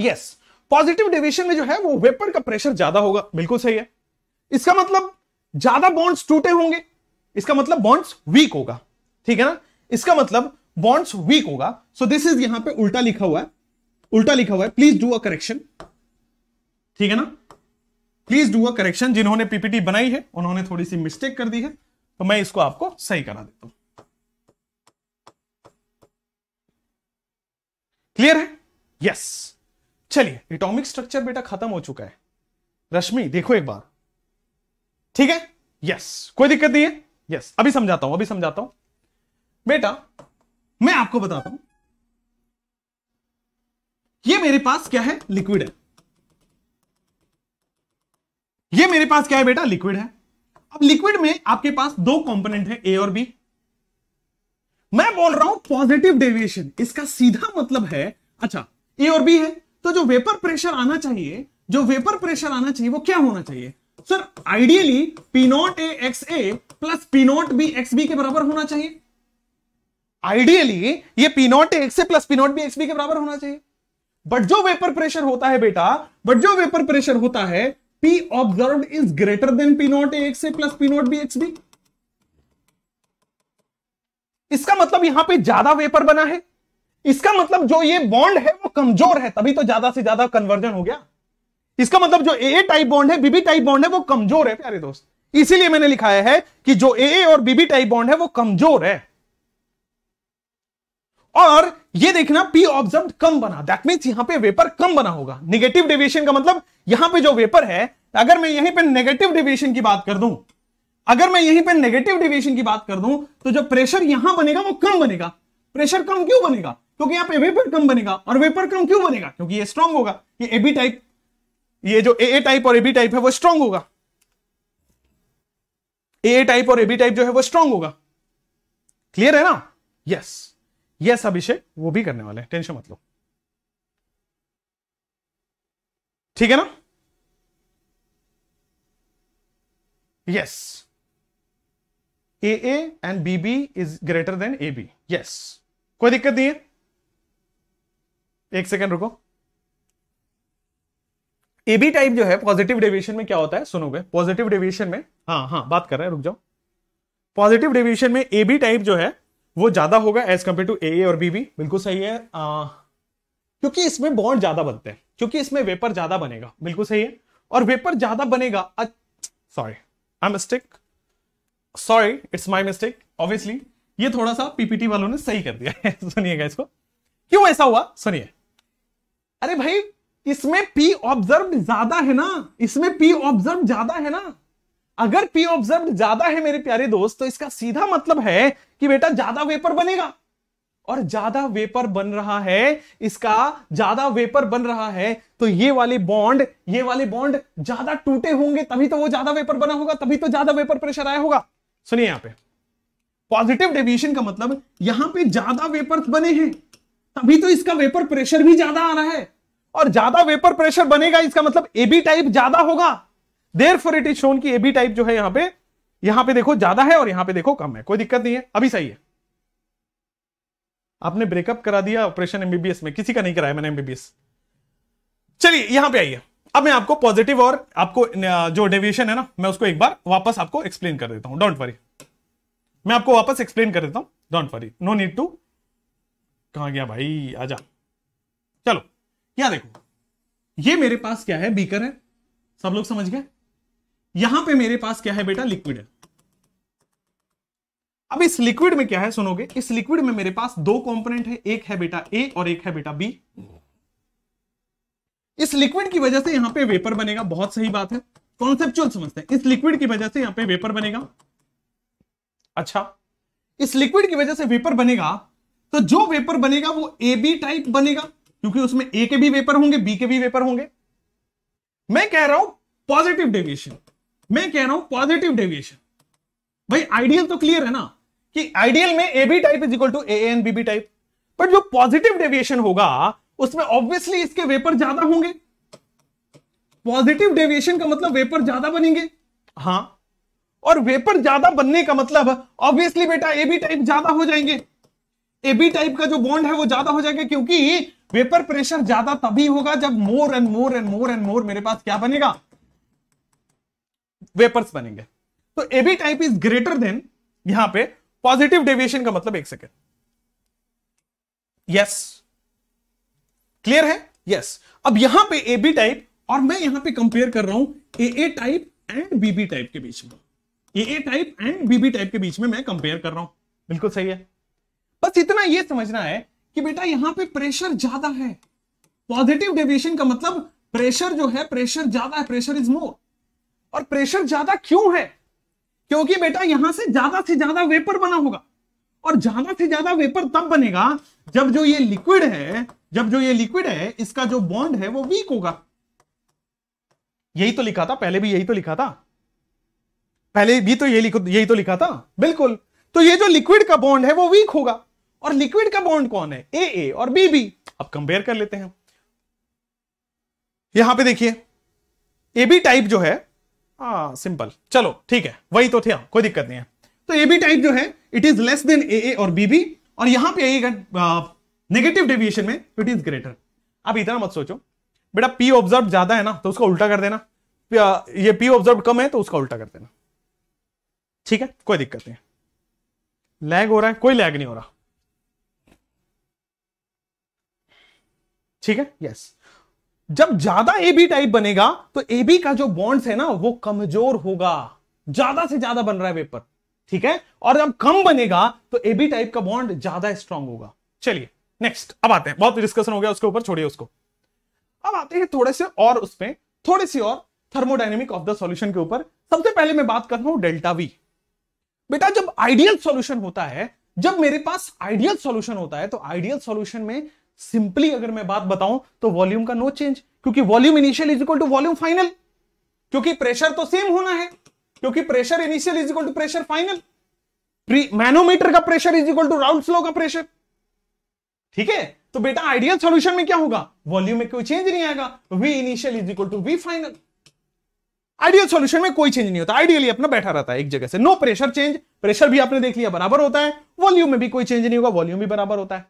यस पॉजिटिव डेविएशन में जो है वो वेपर का प्रेशर ज्यादा होगा बिल्कुल सही है इसका मतलब ज्यादा बॉन्ड्स टूटे होंगे इसका मतलब बॉन्ड्स वीक होगा ठीक है ना इसका मतलब बॉन्ड्स वीक होगा सो दिस इज यहां पे उल्टा लिखा हुआ है उल्टा लिखा हुआ है प्लीज डू अ करेक्शन ठीक है ना प्लीज डू अ करेक्शन जिन्होंने पीपीटी बनाई है उन्होंने थोड़ी सी मिस्टेक कर दी है तो मैं इसको आपको सही करा देता हूं क्लियर है यस चलिए इटॉमिक स्ट्रक्चर बेटा खत्म हो चुका है रश्मि देखो एक बार ठीक है यस कोई दिक्कत नहीं है यस अभी समझाता हूं अभी समझाता हूं बेटा मैं आपको बताता हूं ये मेरे पास क्या है लिक्विड है ये मेरे पास क्या है बेटा लिक्विड है अब लिक्विड में आपके पास दो कंपोनेंट है ए और बी मैं बोल रहा हूं पॉजिटिव डेविएशन इसका सीधा मतलब है अच्छा ए और बी है तो जो वेपर प्रेशर आना चाहिए जो वेपर प्रेशर आना चाहिए वो क्या होना चाहिए sir ideally P naught A X A plus P naught B X B के बराबर होना चाहिए आइडियली ये P naught A X A plus P naught B X B के बराबर होना चाहिए बट जो वेपर प्रेशर होता है बेटा बट जो वेपर प्रेशर होता है P observe is greater than P naught A X A plus P naught B X B इसका मतलब यहां पे ज्यादा वेपर बना है इसका मतलब जो ये बॉन्ड है वो कमजोर है तभी तो ज्यादा से ज्यादा कन्वर्जन हो गया इसका मतलब जो ए टाइप बॉन्ड है बीबी टाइप बॉन्ड है वो कमजोर है प्यारे दोस्त इसीलिए मैंने लिखाया है कि जो ए और बीबी टाइप बॉन्ड है वो कमजोर है और ये देखना पी ऑब्जर्व कम बना दैट मीन यहां पे वेपर कम बना होगा नेगेटिव डेविएशन का मतलब यहां पे जो वेपर है अगर मैं यहीं पे नेगेटिव डेविएशन की बात कर दूं अगर मैं यहीं पे नेगेटिव डेविएशन की बात कर दूं तो जो प्रेशर यहां बनेगा वो कम बनेगा प्रेशर कम क्यों बनेगा क्योंकि यहां पे वेपर कम बनेगा और वेपर कम क्यों बनेगा क्योंकि ये स्ट्रांग होगा ये एबी टाइप ये जो ए टाइप और एबी टाइप है वो स्ट्रांग होगा ए टाइप और एबी टाइप जो है वो स्ट्रांग होगा क्लियर है ना यस yes. यस अभिषेक वो भी करने वाले हैं टेंशन मत लो ठीक है ना yes A A and B B is greater than A B yes कोई दिक्कत नहीं है एक सेकेंड रुको ए बी टाइप जो है पॉजिटिव डेविएशन में क्या होता है सुनोगे पॉजिटिव डेविएशन में हाँ हाँ बात कर रहे हैं रुक जाओ पॉजिटिव डेविएशन में ए बी टाइप जो है वो ज्यादा होगा एज कंपेयर टू ए और बी बी बिल्कुल सही है आ, क्योंकि इसमें बॉन्ड ज्यादा बनते हैं क्योंकि इसमें वेपर ज्यादा बनेगा बिल्कुल सही है और वेपर ज्यादा बनेगा sorry I mistake sorry it's my mistake obviously ये थोड़ा सा पीपीटी वालों ने सही कर दिया है *laughs* सुनिएगा इसको क्यों ऐसा हुआ सुनिए अरे भाई इसमें पी ऑब्जर्व ज्यादा है ना इसमें पी ऑब्जर्व ज्यादा है ना अगर पी ऑब्जर्व ज्यादा है मेरे प्यारे दोस्त तो इसका सीधा मतलब है कि बेटा ज्यादा वेपर बनेगा और ज्यादा वेपर बन रहा है इसका ज्यादा वेपर बन रहा है तो ये वाले बॉन्ड ये वाले बॉन्ड ज्यादा टूटे होंगे तभी तो वो ज्यादा वेपर बना होगा तभी तो ज्यादा वेपर प्रेशर आया होगा सुनिए यहां पे पॉजिटिव डेविएशन का मतलब यहां पे ज्यादा वेपर बने हैं तभी तो इसका वेपर प्रेशर भी ज्यादा आ रहा है और ज्यादा वेपर प्रेशर बनेगा इसका मतलब एबी टाइप ज्यादा होगा therefore it is shown की एबी टाइप जो है यहां पे यहां पे देखो ज्यादा है और यहां पे देखो कम है कोई दिक्कत नहीं है अभी सही है आपने ब्रेकअप करा दिया ऑपरेशन एमबीबीएस में किसी का नहीं कराया मैंने एमबीबीएस चलिए यहां पे आइए अब मैं आपको पॉजिटिव और आपको जो डेविएशन है ना मैं उसको एक बार वापस आपको एक्सप्लेन कर देता हूं डोंट वरी मैं आपको वापस एक्सप्लेन कर देता हूं don't worry no need to कहा गया भाई आजा चलो यहां देखो ये मेरे पास क्या है बीकर है सब लोग समझ गए यहां पे मेरे पास क्या है बेटा लिक्विड है अब इस लिक्विड में क्या है सुनोगे इस लिक्विड में मेरे पास दो कंपोनेंट है एक है बेटा ए और एक है बेटा बी इस लिक्विड की वजह से यहां पे वेपर बनेगा बहुत सही बात है कॉन्सेप्चुअल समझते हैं इस लिक्विड की वजह से यहां पे वेपर बनेगा अच्छा इस लिक्विड की वजह से वेपर बनेगा तो जो वेपर बनेगा वो ए बी टाइप बनेगा क्योंकि उसमें ए के भी वेपर होंगे बी के भी वेपर होंगे मैं कह रहा हूं पॉजिटिव डेविएशन मैं कह रहा हूं पॉजिटिव डेविएशन भाई आइडियल तो क्लियर है ना कि आइडियल में A B type is equal to A and B B type but जो पॉजिटिव डेविएशन होगा उसमें ऑब्वियसली इसके वेपर ज्यादा होंगे पॉजिटिव डेविएशन का मतलब वेपर ज्यादा बनेंगे हाँ और वेपर ज्यादा बनने का मतलब ऑब्वियसली बेटा ए बी टाइप ज्यादा हो जाएंगे ए बी टाइप का जो बॉन्ड है वो ज्यादा हो जाएगा क्योंकि वेपर प्रेशर ज्यादा तभी होगा जब more and more and more and more मेरे पास क्या बनेगा वेपर्स बनेंगे तो A B type is greater than यहां पे पॉजिटिव डेविएशन का मतलब एक सेकेंड यस क्लियर है यस yes. अब यहां पे ए बी टाइप और मैं यहां पे कंपेयर कर रहा हूं A A type and B B type के बीच में A A type and B B type के बीच में मैं कंपेयर कर रहा हूं बिल्कुल सही है बस इतना यह समझना है कि बेटा यहां पे प्रेशर ज्यादा है पॉजिटिव डेविएशन का मतलब प्रेशर जो है प्रेशर ज्यादा है प्रेशर इज मोर और प्रेशर ज्यादा क्यों है क्योंकि बेटा यहां से ज्यादा से ज्यादा वेपर बना होगा और ज्यादा से ज्यादा वेपर तब बनेगा जब जो ये लिक्विड है जब जो ये लिक्विड है इसका जो बॉन्ड है वो वीक होगा यही तो लिखा था पहले भी यही तो लिखा था पहले भी तो यही यही तो लिखा था बिल्कुल तो ये जो लिक्विड का बॉन्ड है वो वीक होगा और लिक्विड का बॉन्ड कौन है ए ए और बी बी अब कंपेयर कर लेते हैं यहां पे देखिए ए बी टाइप जो है आ, हाँ, सिंपल चलो ठीक है वही तो थे हम कोई दिक्कत नहीं है तो ए बी टाइप जो है it is less than A A और बी बी और यहां पे ए नेगेटिव डेविएशन में इट इज ग्रेटर अब इतना मत सोचो बेटा पी ऑब्जर्व ज्यादा है ना तो उसका उल्टा कर देना ये पी ऑब्जर्व कम है तो उसका उल्टा कर देना ठीक है कोई दिक्कत नहीं लैग हो रहा है कोई लैग नहीं हो रहा ठीक है यस yes. जब ज्यादा ए बी टाइप बनेगा तो एबी का जो बॉन्ड्स है ना वो कमजोर होगा ज्यादा से ज्यादा बन रहा है पेपर ठीक है और जब कम बनेगा तो एबी टाइप का बॉन्ड ज्यादा स्ट्रांग होगा चलिए नेक्स्ट अब आते हैं बहुत डिस्कशन हो गया उसके ऊपर छोड़िए उसको अब आते हैं थोड़े से और उसमें थोड़े से और थर्मोडाइनेमिक ऑफ द सॉल्यूशन के ऊपर सबसे पहले मैं बात कर रहा हूं डेल्टा वी बेटा जब आइडियल सॉल्यूशन होता है जब मेरे पास आइडियल सॉल्यूशन होता है तो आइडियल सॉल्यूशन में सिंपली अगर मैं बात बताऊं तो वॉल्यूम का नो चेंज क्योंकि volume initial is equal to volume final क्योंकि प्रेशर तो सेम होना है क्योंकि pressure initial is equal to pressure final manometer का प्रेशर इज इक्वल टू राउंड स्लो का प्रेशर ठीक है तो बेटा आइडियल सॉल्यूशन में क्या होगा वॉल्यूम में कोई चेंज नहीं आएगा V initial is equal to V final ideal solution में कोई चेंज नहीं होता आइडियली अपना बैठा रहता है एक जगह से नो प्रेशर चेंज प्रेशर भी आपने देख लिया बराबर होता है वॉल्यूम में भी कोई चेंज नहीं होगा वॉल्यूम भी बराबर होता है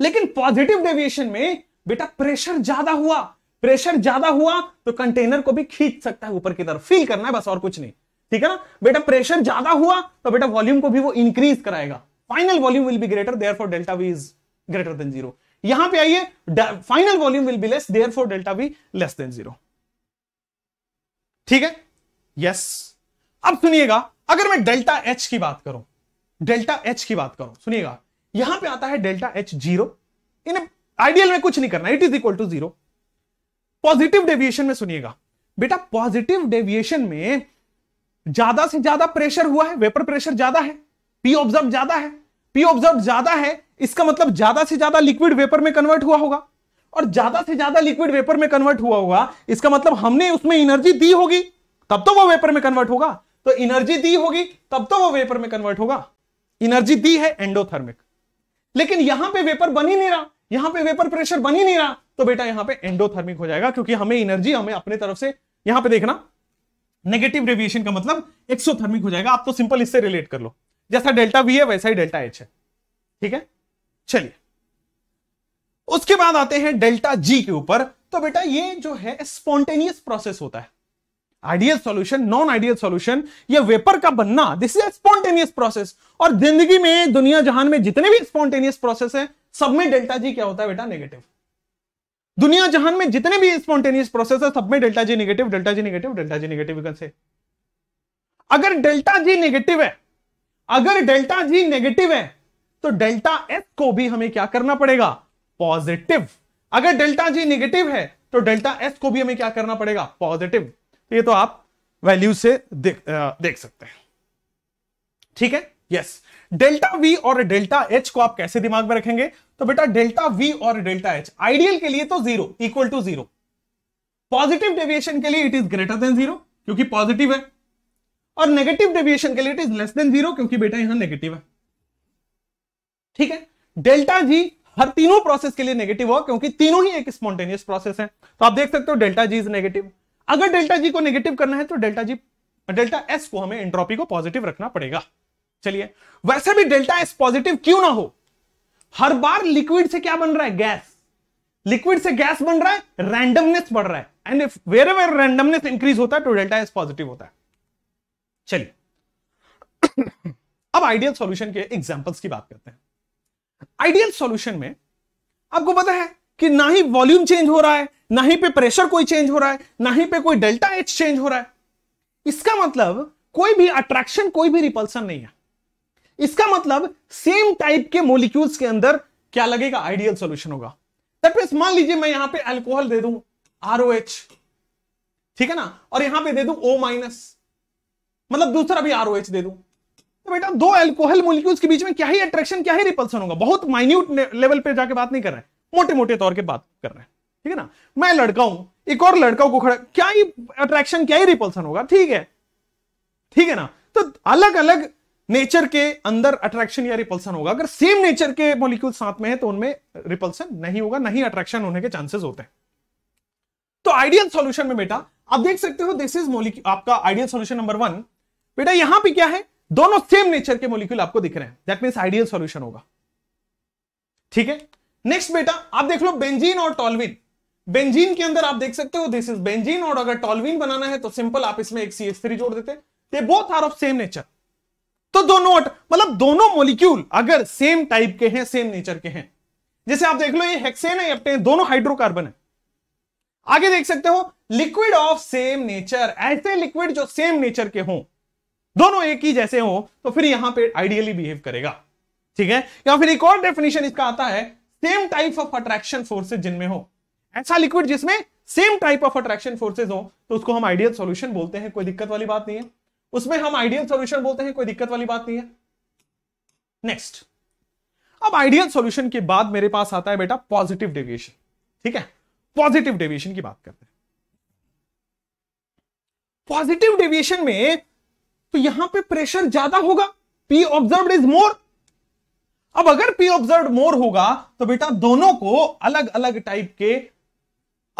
लेकिन पॉजिटिव डेविएशन में बेटा प्रेशर ज्यादा हुआ प्रेशर ज्यादा हुआ तो कंटेनर को भी खींच सकता है ऊपर की तरफ फील करना है बस और कुछ नहीं ठीक है ना बेटा प्रेशर ज्यादा हुआ तो बेटा वॉल्यूम को भी वो इंक्रीज कराएगा final volume will be greater therefore delta V is greater than zero यहां पे आइए final volume will be less therefore delta V less than zero ठीक है यस अब सुनिएगा अगर मैं डेल्टा एच की बात करूं डेल्टा एच की बात करूं सुनिएगा यहां पे आता है डेल्टा एच जीरो आइडियल में कुछ नहीं करना it is equal to zero positive deviation में सुनिएगा बेटा पॉजिटिव डेविएशन में ज्यादा से ज्यादा प्रेशर हुआ है वेपर प्रेशर ज्यादा है पी ऑब्जर्व ज्यादा है पी ऑब्जर्व ज्यादा है इसका मतलब ज्यादा से ज्यादा लिक्विड वेपर में कन्वर्ट हुआ होगा और ज्यादा से ज्यादा लिक्विड वेपर में कन्वर्ट हुआ होगा इसका मतलब हमने उसमें एनर्जी दी होगी तब तो वो वेपर में कन्वर्ट होगा तो एनर्जी दी होगी तब तो वो वेपर में कन्वर्ट होगा एनर्जी दी है एंडोथर्मिक लेकिन यहां पे वेपर बन ही नहीं रहा यहां पे वेपर प्रेशर बन ही नहीं रहा तो बेटा यहां पे एंडोथर्मिक हो जाएगा क्योंकि हमें एनर्जी हमें अपने तरफ से यहां पे देखना नेगेटिव रेविएशन का मतलब एक्सोथर्मिक हो जाएगा आप तो सिंपल इससे रिलेट कर लो जैसा डेल्टा वी है वैसा ही डेल्टा एच है ठीक है चलिए उसके बाद आते हैं डेल्टा जी के ऊपर तो बेटा ये जो है स्पॉन्टेनियस प्रोसेस होता है ideal solution non ideal solution ये वेपर का बनना दिस इज स्पॉन्टेनियस प्रोसेस और जिंदगी में दुनिया जहान में जितने भी स्पॉन्टेनियस प्रोसेस है सब में डेल्टा जी क्या होता है बेटा नेगेटिव दुनिया जहान में जितने भी स्पॉन्टेनियस प्रोसेस है सब में delta G negative delta G negative delta G negative से अगर डेल्टा जी नेगेटिव है अगर डेल्टा जी नेगेटिव है तो डेल्टा एस को भी हमें क्या करना पड़ेगा पॉजिटिव अगर डेल्टा जी नेगेटिव है तो डेल्टा एस को भी हमें क्या करना पड़ेगा पॉजिटिव ये तो आप वैल्यू से देख आ, देख सकते हैं ठीक है यस डेल्टा वी और डेल्टा एच को आप कैसे दिमाग में रखेंगे तो बेटा डेल्टा वी और डेल्टा एच आइडियल के लिए तो zero equal to zero positive deviation के लिए it is greater than zero क्योंकि पॉजिटिव है और नेगेटिव डेविएशन के लिए it is less than zero क्योंकि बेटा यहां नेगेटिव है ठीक है डेल्टा जी हर तीनों प्रोसेस के लिए नेगेटिव हो क्योंकि तीनों ही एक स्पॉन्टेनियस प्रोसेस है तो आप देख सकते हो डेल्टा जी इज नेगेटिव अगर डेल्टा जी को नेगेटिव करना है तो डेल्टा जी डेल्टा एस को हमें एंट्रोपी को पॉजिटिव रखना पड़ेगा चलिए वैसे भी डेल्टा एस पॉजिटिव क्यों ना हो हर बार लिक्विड से क्या बन रहा है गैस लिक्विड से गैस बन रहा है रैंडमनेस बढ़ रहा है and if wherever randomness increase होता है तो डेल्टा एस पॉजिटिव होता है चलिए अब आइडियल सॉल्यूशन के एग्जांपल्स की बात करते हैं आइडियल सॉल्यूशन में आपको पता है कि ना ही वॉल्यूम चेंज हो रहा है ना ही पे प्रेशर कोई चेंज हो रहा है ना ही पे कोई डेल्टा एच चेंज हो रहा है इसका मतलब कोई भी अट्रैक्शन कोई भी रिपल्सन नहीं है इसका मतलब सेम टाइप के मोलिक्यूल्स के अंदर क्या लगेगा आइडियल सोल्यूशन होगा दैट मान लीजिए मैं यहां पे अल्कोहल दे दू आर ठीक है ना और यहां पे दे दू ओ माइनस मतलब दूसरा भी आर दे दू तो बेटा दो एल्कोहल मोलिक्यूल्स के बीच में क्या ही अट्रैक्शन क्या ही रिपल्सन होगा बहुत माइन्यूट लेवल पे जाके बात नहीं कर रहे हैं मोटे मोटे तौर के बात कर रहे हैं ठीक है ना मैं लड़का हूं एक और लड़का को खड़ा क्या ही अट्रैक्शन क्या ही रिपल्सन होगा ठीक है ठीक है ना तो अलग अलग नेचर के अंदर अट्रैक्शन या रिपल्सन होगा अगर सेम नेचर के मॉलिक्यूल साथ में है तो उनमें रिपल्सन नहीं होगा नहीं अट्रैक्शन होने के चांसेस होते हैं तो आइडियल सॉल्यूशन में बेटा आप देख सकते हो दिस इज मोलिक्यूल आपका आइडियल सॉल्यूशन नंबर वन बेटा यहां पे क्या है दोनों सेम नेचर के मोलिक्यूल आपको दिख रहे हैं दैट मीन आइडियल सॉल्यूशन होगा ठीक है नेक्स्ट बेटा आप देख लो बेंजीन और टॉलविन बेंजीन के अंदर आप देख सकते हो दिस इज बेंजीन और अगर टॉलवीन बनाना है तो सिंपल आप इसमें एक सी जोड़ देते they both are of same nature तो दोनों मतलब दोनों मोलिक्यूल अगर सेम टाइप के हैं सेम नेचर के हैं जैसे आप देख लो ये हेक्सेन है अपने दोनों हाइड्रोकार्बन है आगे देख सकते हो लिक्विड ऑफ सेम नेचर ऐसे लिक्विड जो सेम नेचर के हों दोनों एक ही जैसे हो तो फिर यहां पे आइडियली बिहेव करेगा ठीक है या फिर एक और डेफिनेशन इसका आता है same type of attraction forces जिनमें हो ऐसा लिक्विड जिसमें same type of attraction forces हो तो उसको हम आइडियल सॉल्यूशन बोलते हैं कोई दिक्कत वाली बात नहीं है उसमें हम आइडियल सॉल्यूशन बोलते हैं कोई दिक्कत वाली बात नहीं है नेक्स्ट अब आइडियल सॉल्यूशन के बाद मेरे पास आता है बेटा पॉजिटिव डेविएशन ठीक है पॉजिटिव डेविएशन की बात करते हैं पॉजिटिव डेविएशन में तो यहां पे प्रेशर ज्यादा होगा पी ऑब्जर्व इज मोर अब अगर पी ऑब्जर्व मोर होगा तो बेटा दोनों को अलग अलग टाइप के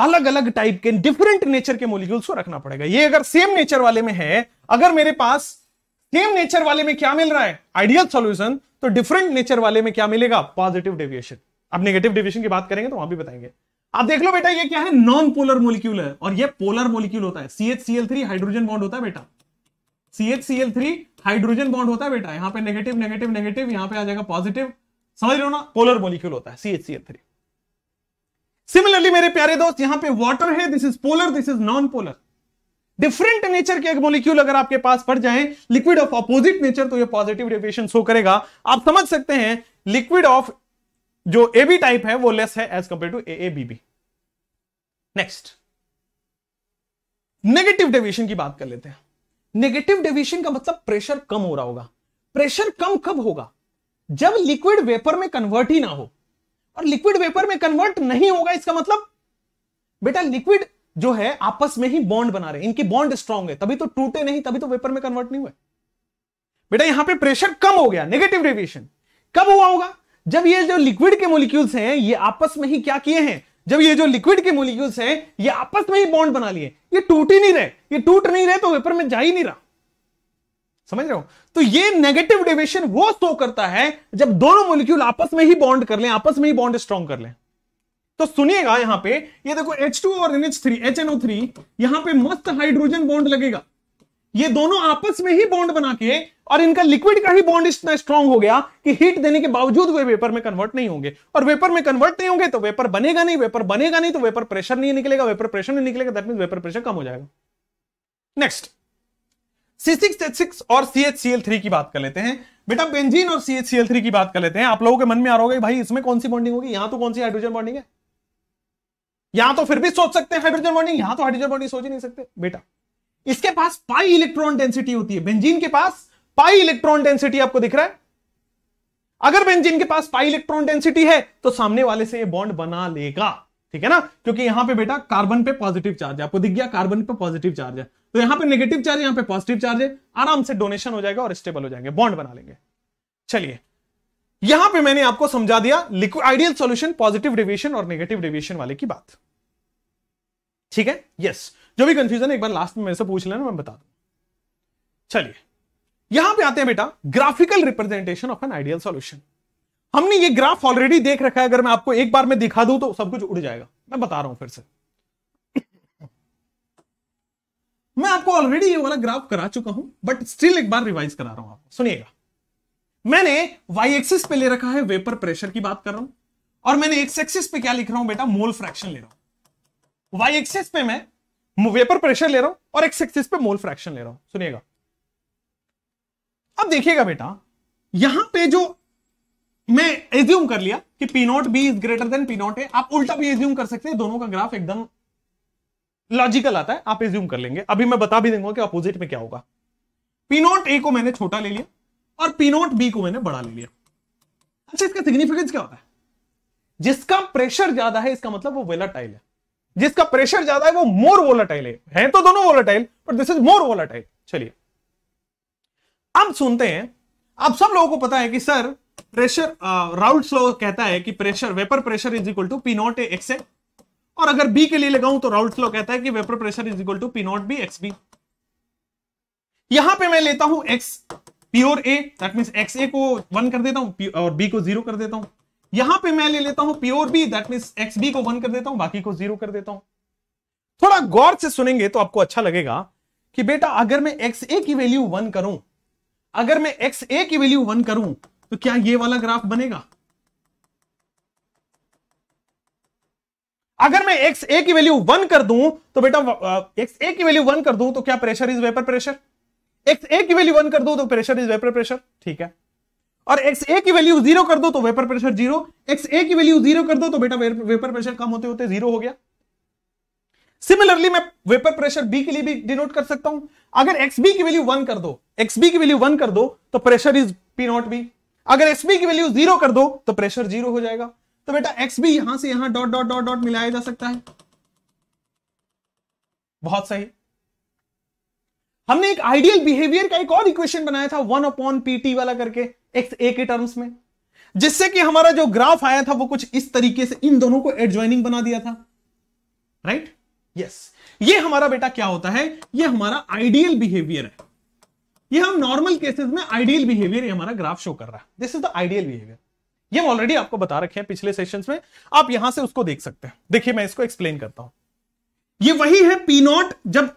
अलग अलग टाइप के डिफरेंट नेचर के मोलिक्यूल्स को रखना पड़ेगा ये अगर सेम नेचर वाले में है अगर मेरे पास सेम नेचर वाले में क्या मिल रहा है आइडियल सॉल्यूशन तो डिफरेंट नेचर वाले में क्या मिलेगा पॉजिटिव डेविएशन अब नेगेटिव डेविएशन की बात करेंगे तो वहां भी बताएंगे आप देख लो बेटा ये क्या है नॉन पोलर मोलिक्यूल है और ये पोलर मोलिक्यूल होता है C H C L three hydrogen bond होता है बेटा C H C L three hydrogen bond होता है बेटा यहाँ पे नेगेटिव नेगेटिव नेगेटिव यहाँ पे आ जाएगा पॉजिटिव समझ लो ना पोलर मोलिक्यूल होता है C H C L three similarly मेरे प्यारे दोस्त यहां पे वाटर है this is polar this is non polar different nature के मोलिक्यूल अगर आपके पास पड़ जाए लिक्विड ऑफ अपोजिट नेचर तो ये पॉजिटिव डेविएशन शो करेगा आप समझ सकते हैं लिक्विड ऑफ जो ए बी टाइप है वो लेस है as compare to A B B next negative deviation की बात कर लेते हैं नेगेटिव डेविएशन का मतलब प्रेशर कम हो रहा होगा प्रेशर कम कब होगा जब लिक्विड वेपर में कन्वर्ट ही ना हो और लिक्विड वेपर में कन्वर्ट नहीं होगा इसका मतलब बेटा लिक्विड जो है आपस में ही बॉन्ड बना रहे इनकी बॉन्ड स्ट्रॉन्ग है तभी तो टूटे नहीं तभी तो वेपर में कन्वर्ट नहीं हुए बेटा यहां पे प्रेशर कम हो गया नेगेटिव डेविएशन कब हुआ होगा जब ये जो लिक्विड के मोलिक्यूल्स हैं ये आपस में ही क्या किए हैं जब ये जो लिक्विड के मोलिक्यूल्स हैं ये आपस में ही बॉन्ड बना लिए ये टूट ही नहीं रहे ये टूट नहीं रहे तो वेपर में जा ही नहीं रहा समझ रहे हो तो ये नेगेटिव डिवेशन वो शो करता है जब दोनों मोलिक्यूल आपस में ही बॉन्ड कर लें आपस में ही बॉन्ड स्ट्रॉन्ग कर लें तो सुनिएगा यहां पे ये देखो H2 और NH3 HNO3 यहां पे मस्त हाइड्रोजन बॉन्ड लगेगा ये दोनों आपस में ही बॉन्ड बना के और इनका लिक्विड का ही बॉन्ड इतना स्ट्रॉन्ग हो गया कि हीट देने के बावजूद वे वेपर में कन्वर्ट नहीं होंगे और वेपर में कन्वर्ट नहीं होंगे तो वेपर बनेगा नहीं वेपर बनेगा नहीं तो वेपर प्रेशर नहीं निकलेगा वेपर प्रेशर नहीं निकलेगा दैट मीन वेपर प्रेशर कम हो जाएगा नेक्स्ट सी और C H C L three की बात कर लेते हैं बेटा बेंजीन और C H C L three की बात कर लेते हैं आप लोगों के मन में आ रहा होगा भाई इसमें कौन सी बॉन्डिंग होगी यहां तो कौन सी हाइड्रोजन बॉन्डिंग है यहां तो फिर भी सोच सकते हैं हाइड्रोजन बॉन्डिंग यहां तो हाइड्रोजन बॉन्डिंग सोच ही नहीं सकते बेटा इसके पास पाई इलेक्ट्रॉन डेंसिटी होती है बेंजीन के पास पाई इलेक्ट्रॉन डेंसिटी आपको दिख रहा है अगर बेंजीन के पास पाई इलेक्ट्रॉन डेंसिटी है तो सामने वाले से ये बॉन्ड बना लेगा ठीक है ना क्योंकि यहां पे बेटा कार्बन पे पॉजिटिव चार्ज है आपको दिख गया कार्बन पे पॉजिटिव चार्ज है तो यहां पे नेगेटिव चार्ज यहां पे पॉजिटिव चार्ज है आराम से डोनेशन हो जाएगा और स्टेबल हो जाएंगे बॉन्ड बना लेंगे चलिए यहां पे मैंने आपको समझा दिया liquid ideal solution positive deviation और नेगेटिव डेविएशन वाले की बात ठीक है यस जो भी कंफ्यूजन है एक बार लास्ट में मेरे से पूछ लेना मैं बता दू चलिए यहां पे आते हैं बेटा graphical representation of an ideal solution हमने ये ग्राफ ऑलरेडी देख रखा है अगर मैं आपको एक बार में दिखा दूं तो सब कुछ उड़ जाएगा मैं बता रहा हूं फिर से मैं आपको ऑलरेडी ये वाला ग्राफ करा चुका हूं बट स्टिल एक बार रिवाइज करा रहा हूं आपको सुनिएगा मैंने वाई एक्सिस पे ले रखा है वेपर प्रेशर की बात कर रहा हूं और मैंने एक्स एक्सिस पे क्या लिख रहा हूं बेटा मोल फ्रैक्शन ले रहा हूं वाई एक्सिस पे मैं वेपर प्रेशर ले रहा हूं और एक्स एक्सिस पे मोल फ्रैक्शन ले रहा हूं सुनिएगा अब देखिएगा बेटा यहां पे जो मैं एज्यूम कर लिया कि P naught B is greater than P naught A आप उल्टा भी एज्यूम कर सकते हैं दोनों का ग्राफ एकदम लॉजिकल आता है आप एज्यूम कर लेंगे अभी मैं बता भी दूंगा कि अपोजिट में क्या होगा पी नॉट ए को मैंने छोटा ले लिया और पी नॉट बी को मैंने बड़ा ले लिया अच्छा इसका सिग्निफिकेंस क्या होता है जिसका प्रेशर ज्यादा है इसका मतलब वो वेलाटाइल है जिसका प्रेशर ज्यादा है वो मोर वोलाटाइल है हैं तो दोनों वोलाटाइल पर दिस इज मोर वोलाटाइल चलिए अब सुनते हैं आप सब लोगों को पता है कि सर प्रेशर राउल्ड स्लो कहता है कि pressure vapour pressure is equal to P naught A X A और अगर बी के लिए लगाऊं तो राउल्ड स्लो कहता है कि vapour pressure is equal to P naught B X B यहां पे मैं लेता हूं X pure A that means X A को वन कर देता हूं और बी को जीरो कर देता हूं यहां पे मैं ले लेता हूं pure B that mean X B को वन कर देता हूं बाकी को जीरो कर देता हूं थोड़ा गौर से सुनेंगे तो आपको अच्छा लगेगा कि बेटा अगर मैं एक्स ए की वैल्यू वन करूं अगर मैं एक्स ए की वैल्यू वन करूं तो क्या ये वाला ग्राफ बनेगा अगर मैं एक्स ए की वैल्यू वन कर दूं तो बेटा एक्स uh, ए की वैल्यू वन कर दूं तो क्या pressure is vapour pressure X A की वैल्यू वन कर दूं तो प्रेशर इज वेपर प्रेशर ठीक है और एक्स ए की वैल्यू जीरो कर दो तो vapour pressure zero X A की वैल्यू जीरो कर दो तो बेटा वेपर प्रेशर कम होते होते जीरो हो गया सिमिलरली मैं वेपर प्रेशर बी के लिए भी डिनोट कर सकता हूं अगर एक्स बी की वैल्यू वन कर दो एक्स बी की वैल्यू वन कर दो तो pressure is P naught B अगर एसबी की वैल्यू जीरो कर दो तो प्रेशर जीरो हो जाएगा तो बेटा एक्स बी यहां से यहां डॉट डॉट डॉट डॉट मिलाया जा सकता है बहुत सही हमने एक आइडियल बिहेवियर का एक और इक्वेशन बनाया था वन अपॉन पीटी वाला करके एक्स ए के टर्म्स में जिससे कि हमारा जो ग्राफ आया था वो कुछ इस तरीके से इन दोनों को एडजॉइनिंग बना दिया था राइट right? Yes yes. ये हमारा बेटा क्या होता है ये हमारा आइडियल बिहेवियर है ये हम नॉर्मल केसेस में आइडियल बिहेवियर हमारा ग्राफ शो कर रहा है this is the ideal behaviour ये हम ऑलरेडी आपको बता रखे हैं पिछले सेशंस में आप यहां से उसको देख सकते हैं देखिए मैं इसको एक्सप्लेन करता हूं ये वही है पी नॉट जब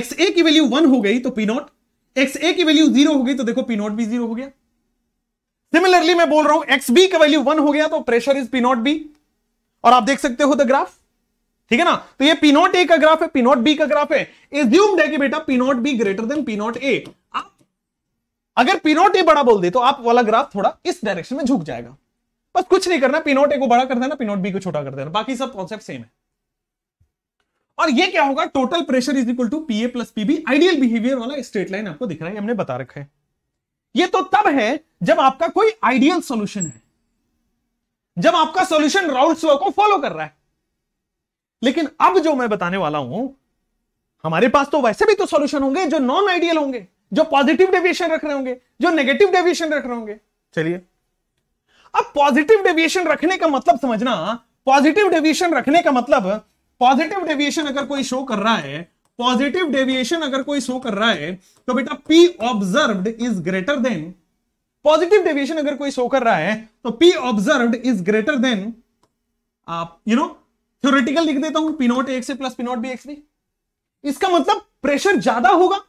एक्स ए की वैल्यू वन हो गई तो पी नॉट एक्स ए की वैल्यू जीरो हो गई तो देखो पी नॉट भी जीरो हो गया सिमिलरली मैं बोल रहा हूं एक्स बी का वैल्यू वन हो गया तो pressure is P naught B और आप देख सकते हो द ग्राफ ठीक है ना तो ये पी नॉट ए का ग्राफ है पी नॉट बी का ग्राफ है एज्यूम्ड है कि बेटा P naught B greater than P naught A आप अगर पिनोटे बड़ा बोल दे तो आप वाला ग्राफ थोड़ा इस डायरेक्शन में झुक जाएगा बस कुछ नहीं करना पिनोट ए को बड़ा कर देना पिनोट बी को छोटा कर देना बाकी सब कॉन्सेप्ट सेम है और ये क्या होगा total pressure is equal to P A plus PB ideal behaviour वाला स्ट्रेट लाइन आपको दिख रहा है हमने बता रखा है ये तो तब है जब आपका कोई आइडियल सॉल्यूशन है जब आपका सॉल्यूशन राउल्स लॉ को फॉलो कर रहा है लेकिन अब जो मैं बताने वाला हूं हमारे पास तो वैसे भी तो सॉल्यूशन होंगे जो नॉन आइडियल होंगे जो पॉजिटिव डेविएशन रख रहे होंगे जो नेगेटिव डेविएशन रख रहे होंगे चलिए अब पॉजिटिव डेविएशन रखने का मतलब समझना पॉजिटिव डेविएशन रखने का मतलब पॉजिटिव डेविएशन अगर कोई शो कर रहा है पॉजिटिव डेविएशन अगर कोई शो कर रहा है तो बेटा P observe is greater than positive deviation अगर कोई शो कर रहा है तो P observe is greater than आप यू नो थ्योरेटिकल लिख देता हूं P naught X plus P naught B X B इसका मतलब प्रेशर ज्यादा होगा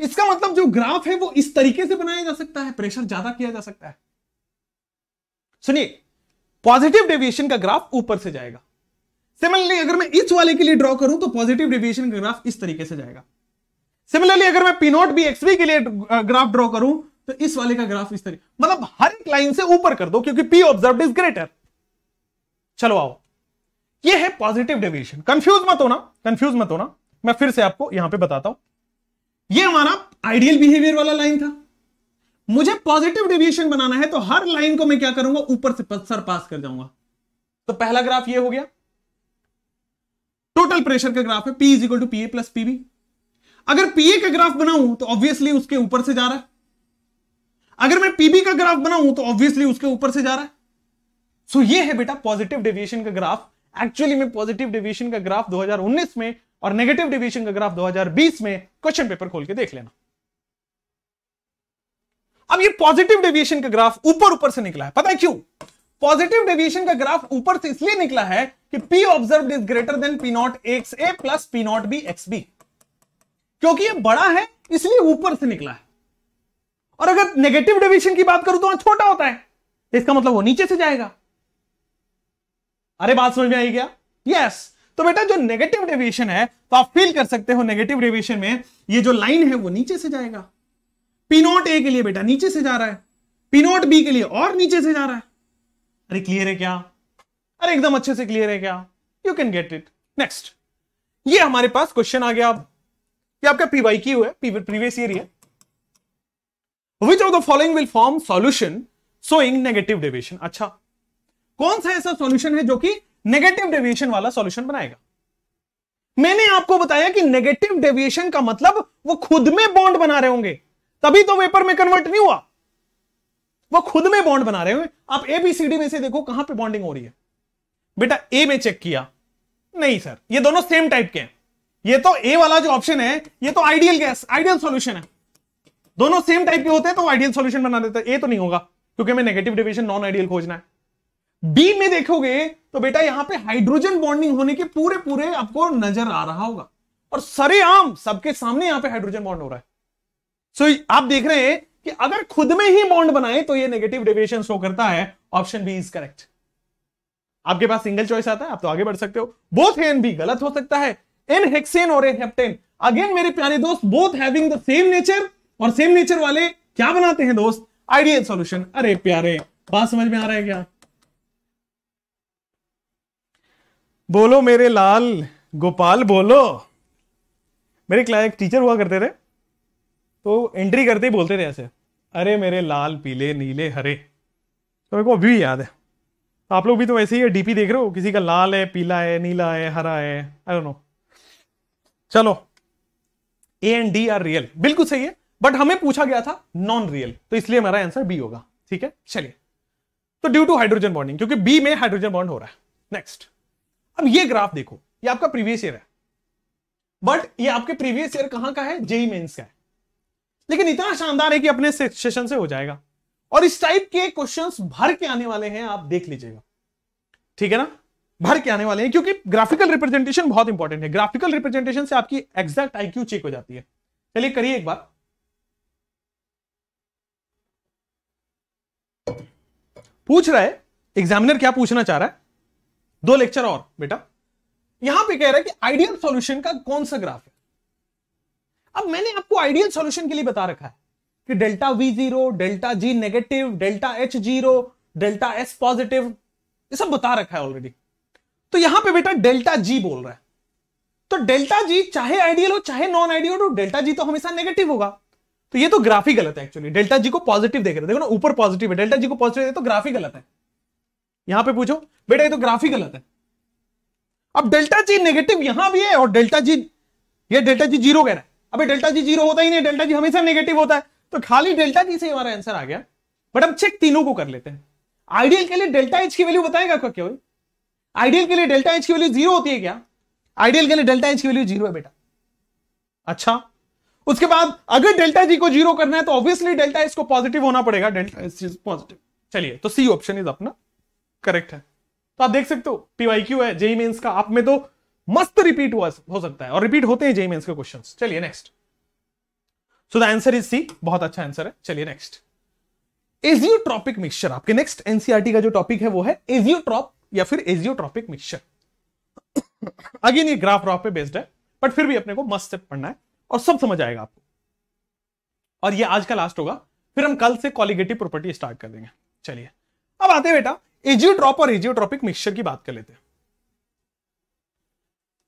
इसका मतलब जो ग्राफ है वो इस तरीके से बनाया जा सकता है प्रेशर ज्यादा किया जा सकता है सुनिए पॉजिटिव डेविएशन का ग्राफ ऊपर से जाएगा सिमिलरली अगर मैं इस वाले के लिए ड्रॉ करूं तो पॉजिटिव डेविएशन का ग्राफ इस तरीके से जाएगा सिमिलरली अगर मैं पिनोट बी एक्सबी के लिए ग्राफ ड्रॉ करूं तो इस वाले का ग्राफ इस तरीके मतलब हर एक लाइन से ऊपर कर दो क्योंकि पी ऑब्जर्व इज ग्रेटर चलो आओ ये है पॉजिटिव डेविएशन कंफ्यूज मत होना कंफ्यूज मत होना मैं फिर से आपको यहां पे बताता हूं ये हमारा आइडियल बिहेवियर वाला लाइन था मुझे पॉजिटिव डेविएशन बनाना है तो हर लाइन को मैं क्या करूंगा ऊपर से सर पास कर जाऊंगा तो पहला ग्राफ ये हो गया टोटल प्रेशर का ग्राफ है P is equal to A plus PB अगर पीए का ग्राफ बनाऊं तो ऑब्वियसली उसके ऊपर से जा रहा है अगर मैं पीबी का ग्राफ बनाऊं तो ऑब्वियसली उसके ऊपर से जा रहा है सो so, ये है बेटा पॉजिटिव डेविएशन का ग्राफ एक्चुअली में पॉजिटिव डेविएशन का ग्राफ 2019 में और नेगेटिव डिवीजन का ग्राफ 2020 में क्वेश्चन पेपर खोल के देख लेना अब ये पॉजिटिव डेविएशन का ग्राफ ऊपर ऊपर से निकला है पता है क्यों पॉजिटिव डेविएशन का ग्राफ ऊपर से इसलिए निकला है कि P observe is greater than P naught X A plus P naught B X B क्योंकि ये बड़ा है इसलिए ऊपर से निकला है और अगर नेगेटिव डेविएशन की बात करूं तो छोटा होता है इसका मतलब वो नीचे से जाएगा अरे बात समझ में आई क्या यस yes, तो बेटा जो नेगेटिव डेविएशन है तो आप फील कर सकते हो नेगेटिव डेविएशन में ये जो लाइन है वो नीचे से जाएगा पिनोट ए के लिए बेटा नीचे से जा रहा है पिनोट बी के लिए और नीचे से जा रहा है अरे क्लियर है क्या अरे एकदम अच्छे से क्लियर है क्या you can get it next ये हमारे पास क्वेश्चन आ गया अब ये आपका पीवाई क्यू है प्रीवियस ईयर है which of the following will form solution showing negative deviation अच्छा कौन सा ऐसा सॉल्यूशन है जो कि नेगेटिव डेविएशन वाला सॉल्यूशन बनाएगा मैंने आपको बताया कि नेगेटिव डेविएशन का मतलब वो खुद में बॉन्ड बना रहे होंगे तभी तो वेपर में कन्वर्ट नहीं हुआ वो खुद में बॉन्ड बना रहे होंगे आप ए बी सी डी में से देखो कहां पे बॉन्डिंग हो रही है बेटा ए में चेक किया नहीं सर ये दोनों सेम टाइप के हैं ये तो ए वाला जो ऑप्शन है ये तो आइडियल गैस आइडियल सॉल्यूशन है दोनों सेम टाइप के होते हैं तो आइडियल सॉल्यूशन बना देते हैं ए तो नहीं होगा क्योंकि हमें नेगेटिव डिविजन नॉन आइडियल खोजना है बी में देखोगे तो बेटा यहां पे हाइड्रोजन बॉन्डिंग होने के पूरे पूरे आपको नजर आ रहा होगा और सरेआम सबके सामने यहां पे हाइड्रोजन बॉन्ड हो रहा है सो so, आप देख रहे हैं कि अगर खुद में ही बॉन्ड बनाए तो ये नेगेटिव डेविएशन शो करता है ऑप्शन बी इज करेक्ट आपके पास सिंगल चॉइस आता है आप तो आगे बढ़ सकते हो बोथ एन बी गलत हो सकता है एन हेक्सेन और एन हेप्टेन अगेन मेरे प्यारे दोस्त both having the same nature और सेम नेचर वाले क्या बनाते हैं दोस्त आइडियल सॉल्यूशन अरे प्यारे बात समझ में आ रहा है क्या बोलो मेरे लाल गोपाल बोलो मेरे क्लास एक टीचर हुआ करते थे तो एंट्री करते ही बोलते थे ऐसे अरे मेरे लाल पीले नीले हरे तो मेरे को अभी भी याद है तो आप लोग भी तो वैसे ही है डीपी देख रहे हो किसी का लाल है पीला है नीला है हरा है आई डोंट नो चलो A and D are real बिल्कुल सही है बट हमें पूछा गया था नॉन रियल तो इसलिए हमारा आंसर बी होगा ठीक है चलिए तो ड्यू टू हाइड्रोजन बॉन्डिंग क्योंकि बी में हाइड्रोजन बॉन्ड हो रहा है नेक्स्ट अब ये ग्राफ देखो ये आपका प्रीवियस ईयर है बट ये आपके प्रीवियस ईयर कहां का है जेई मेन्स e e का है लेकिन इतना शानदार है कि अपने सेशन से हो जाएगा और इस टाइप के क्वेश्चन भर के आने वाले हैं आप देख लीजिएगा ठीक है ना भर के आने वाले हैं क्योंकि ग्राफिकल रिप्रेजेंटेशन बहुत इंपॉर्टेंट है ग्राफिकल रिप्रेजेंटेशन से आपकी एग्जैक्ट आईक्यू चेक हो जाती है चलिए करिए एक बार पूछ रहा है एग्जामिनर क्या पूछना चाह रहा है दो लेक्चर और बेटा यहां पे कह रहा है कि आइडियल सॉल्यूशन का कौन सा ग्राफ है अब मैंने आपको आइडियल सॉल्यूशन के लिए बता रखा है कि delta V zero delta G negative delta H zero delta S positive ये सब बता रखा है ऑलरेडी तो यहां पे बेटा डेल्टा जी बोल रहा है तो डेल्टा जी चाहे आइडियल हो चाहे नॉन आइडियल हो डेल्टा जी तो हमेशा नेगेटिव होगा तो ये तो ग्राफी गलत है एक्चुअली डेल्टा जी को पॉजिटिव देख रहे देखो ना ऊपर पॉजिटिव है डेल्टा जी को पॉजिटिव है तो ग्राफी गलत है यहां पे पूछो बेटा ये तो ग्राफी गलत है अब डेल्टा जी नेगेटिव यहां भी है और डेल्टा जी ये डेल्टा जी जीरो कह रहा है अभी डेल्टा जी जीरो होता ही नहीं डेल्टा जी हमेशा नेगेटिव होता है तो खाली डेल्टा जी से हमारा आंसर आ गया बट अब चेक तीनों को कर लेते हैं आइडियल के लिए डेल्टा एच की वैल्यू बताएगा क्या क्या आइडियल के लिए डेल्टा एच की वैल्यू जीरो होती है क्या आइडियल के लिए डेल्टा एच की वैल्यू जीरो है बेटा अच्छा उसके बाद अगर डेल्टा जी को जीरो करना है तो ऑब्वियसली डेल्टा एच को पॉजिटिव होना पड़ेगा डेल्टा एच पॉजिटिव चलिए तो सी ऑप्शन इज अपना करेक्ट है तो आप देख सकते हो पीवाई क्यू है जेई मेन्स का आप में तो मस्त रिपीट हुआ हो सकता है और रिपीट होते हैं जेई मेन्स के क्वेश्चन चलिए next so the answer is C बहुत अच्छा आंसर है चलिए नेक्स्ट एजियोट्रॉपिक मिक्सचर आपके नेक्स्ट एनसीआरटी e का जो टॉपिक है वो है एजियोट्रॉप या फिर एजियोट्रॉपिक मिक्सचर अगेन ये ग्राफ ग्राफ पे बेस्ड है बट फिर भी अपने को मस्त से पढ़ना है और सब समझ आएगा आपको और ये आज का लास्ट होगा फिर हम कल से कॉलिगेटिव प्रॉपर्टी स्टार्ट कर देंगे चलिए अब आते बेटा एजियोट्रॉप और एजियोट्रॉपिक मिक्सचर की बात कर लेते हैं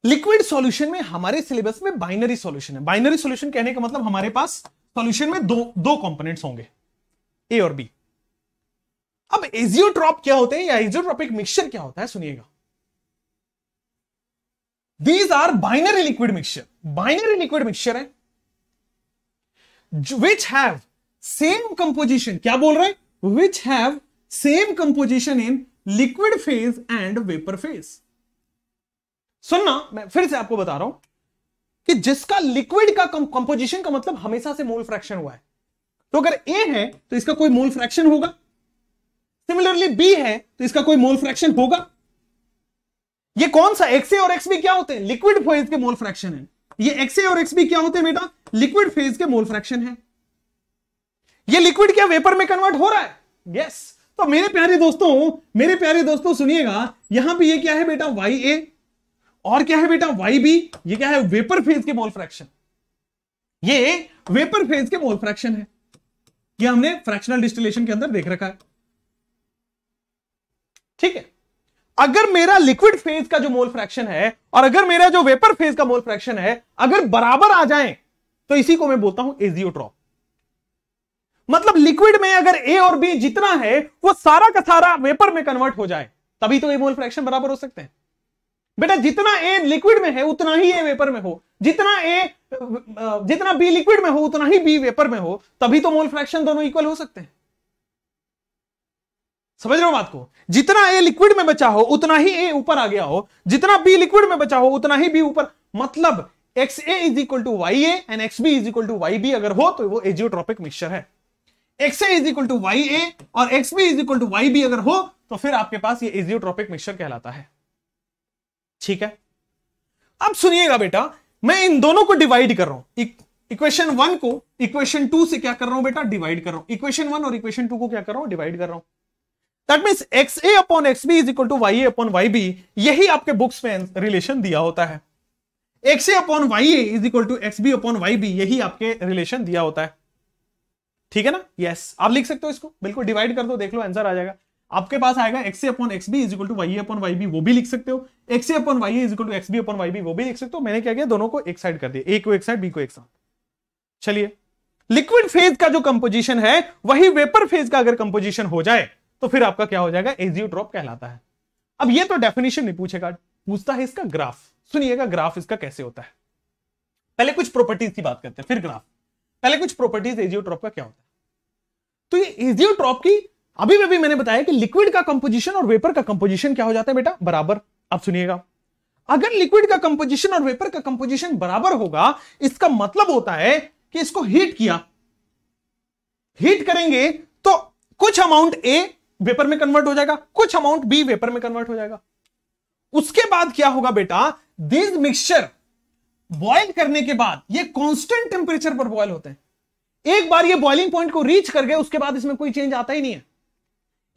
लिक्विड सॉल्यूशन में हमारे सिलेबस में बाइनरी सॉल्यूशन है बाइनरी सॉल्यूशन कहने का मतलब हमारे पास सॉल्यूशन में दो दो कंपोनेंट्स होंगे ए और बी अब एजियोट्रॉप क्या होते हैं या एजियोट्रॉपिक मिक्सचर क्या होता है सुनिएगा these are binary liquid mixture binary liquid mixture है विच हैव सेम कंपोजिशन क्या बोल रहे हैं which have same composition in liquid phase and vapor phase. सुनना मैं फिर से आपको बता रहा हूं कि जिसका लिक्विड का कंपोजिशन का मतलब हमेशा से मोल फ्रैक्शन हुआ है तो अगर ए है तो इसका कोई मोल फ्रैक्शन होगा सिमिलरली बी है तो इसका कोई मोल फ्रैक्शन होगा ये कौन सा एक्स ए और एक्स बी क्या होते हैं लिक्विड फेज के मोल फ्रैक्शन है ये एक्स ए और एक्स बी क्या होते हैं बेटा लिक्विड फेज के मोल फ्रैक्शन है ये लिक्विड क्या वेपर में कन्वर्ट हो रहा है यस yes. तो मेरे प्यारे दोस्तों मेरे प्यारे दोस्तों सुनिएगा यहां पे ये क्या है बेटा वाई ए और क्या है बेटा वाई बी ये क्या है वेपर फेज के मोल फ्रैक्शन ये वेपर फेज के मोल फ्रैक्शन है ये हमने फ्रैक्शनल डिस्टिलेशन के अंदर देख रखा है ठीक है अगर मेरा लिक्विड फेज का जो मोल फ्रैक्शन है और अगर मेरा जो वेपर फेज का मोल फ्रैक्शन है अगर बराबर आ जाए तो इसी को मैं बोलता हूं एजियोट्रॉप मतलब लिक्विड में अगर ए और बी जितना है वो सारा का सारा वेपर में कन्वर्ट हो जाए तभी तो ए मोल फ्रैक्शन बराबर हो सकते हैं बेटा जितना ए लिक्विड में है उतना ही ए वेपर में हो जितना ए जितना बी लिक्विड में हो उतना ही बी वेपर में हो तभी तो मोल फ्रैक्शन दोनों इक्वल हो सकते हैं समझ रहे हो बात को जितना ए लिक्विड में बचा हो उतना ही ए ऊपर आ गया हो जितना बी लिक्विड में बचा हो उतना ही बी ऊपर मतलब X A is equal to Y A and X B is equal to Y B अगर हो तो वो एजियोट्रॉपिक मिक्सचर है X A is equal to Y A और X B is equal to Y B अगर हो तो फिर आपके पास ये इजियोट्रॉपिक मिक्सचर कहलाता है ठीक है अब सुनिएगा बेटा मैं इन दोनों को डिवाइड कर रहा हूं इक्वेशन वन को इक्वेशन टू से क्या कर रहा हूं बेटा डिवाइड कर रहा हूं इक्वेशन वन और इक्वेशन टू को क्या कर रहा हूं डिवाइड कर रहा हूं That means X A upon X B is equal to Y A upon Y B यही आपके बुक्स में रिलेशन दिया होता है X A upon Y A is equal to X B upon Y B यही आपके रिलेशन दिया होता है ठीक है ना यस yes. आप लिख सकते हो इसको बिल्कुल डिवाइड कर दो देख लो आंसर आ जाएगा आपके पास आएगा X A upon X B is equal to Y upon Y B वो भी लिख सकते हो X A upon Y is equal to X B upon Y B वो भी लिख सकते हो मैंने क्या किया दोनों को एक साइड कर दिया ए को एक साइड बी को एक साथ चलिए लिक्विड फेज का जो कंपोजिशन है वही वेपर फेज का अगर कंपोजिशन हो जाए तो फिर आपका क्या हो जाएगा एजियोट्रॉप कहलाता है अब ये तो डेफिनेशन नहीं पूछेगा पूछता है इसका ग्राफ सुनिएगा ग्राफ इसका कैसे होता है पहले कुछ प्रॉपर्टीज की बात करते हैं फिर ग्राफ पहले कुछ प्रॉपर्टीज एजियोट्रॉप का क्या होता है तो ये एजियोट्रॉप की अभी भी मैंने बताया कि लिक्विड का कंपोजिशन और वेपर का कंपोजिशन क्या हो जाता है बेटा बराबर आप सुनिएगा अगर लिक्विड का कंपोजिशन और वेपर का कंपोजिशन बराबर होगा इसका मतलब होता है कि इसको हीट किया हीट करेंगे तो कुछ अमाउंट ए वेपर में कन्वर्ट हो जाएगा कुछ अमाउंट बी वेपर में कन्वर्ट हो जाएगा उसके बाद क्या होगा बेटा दिस मिक्सचर बॉयल करने के बाद ये कांस्टेंट टेम्परेचर पर बॉयल होते हैं एक बार ये बॉइलिंग पॉइंट को रीच कर गए उसके बाद इसमें कोई चेंज आता ही नहीं है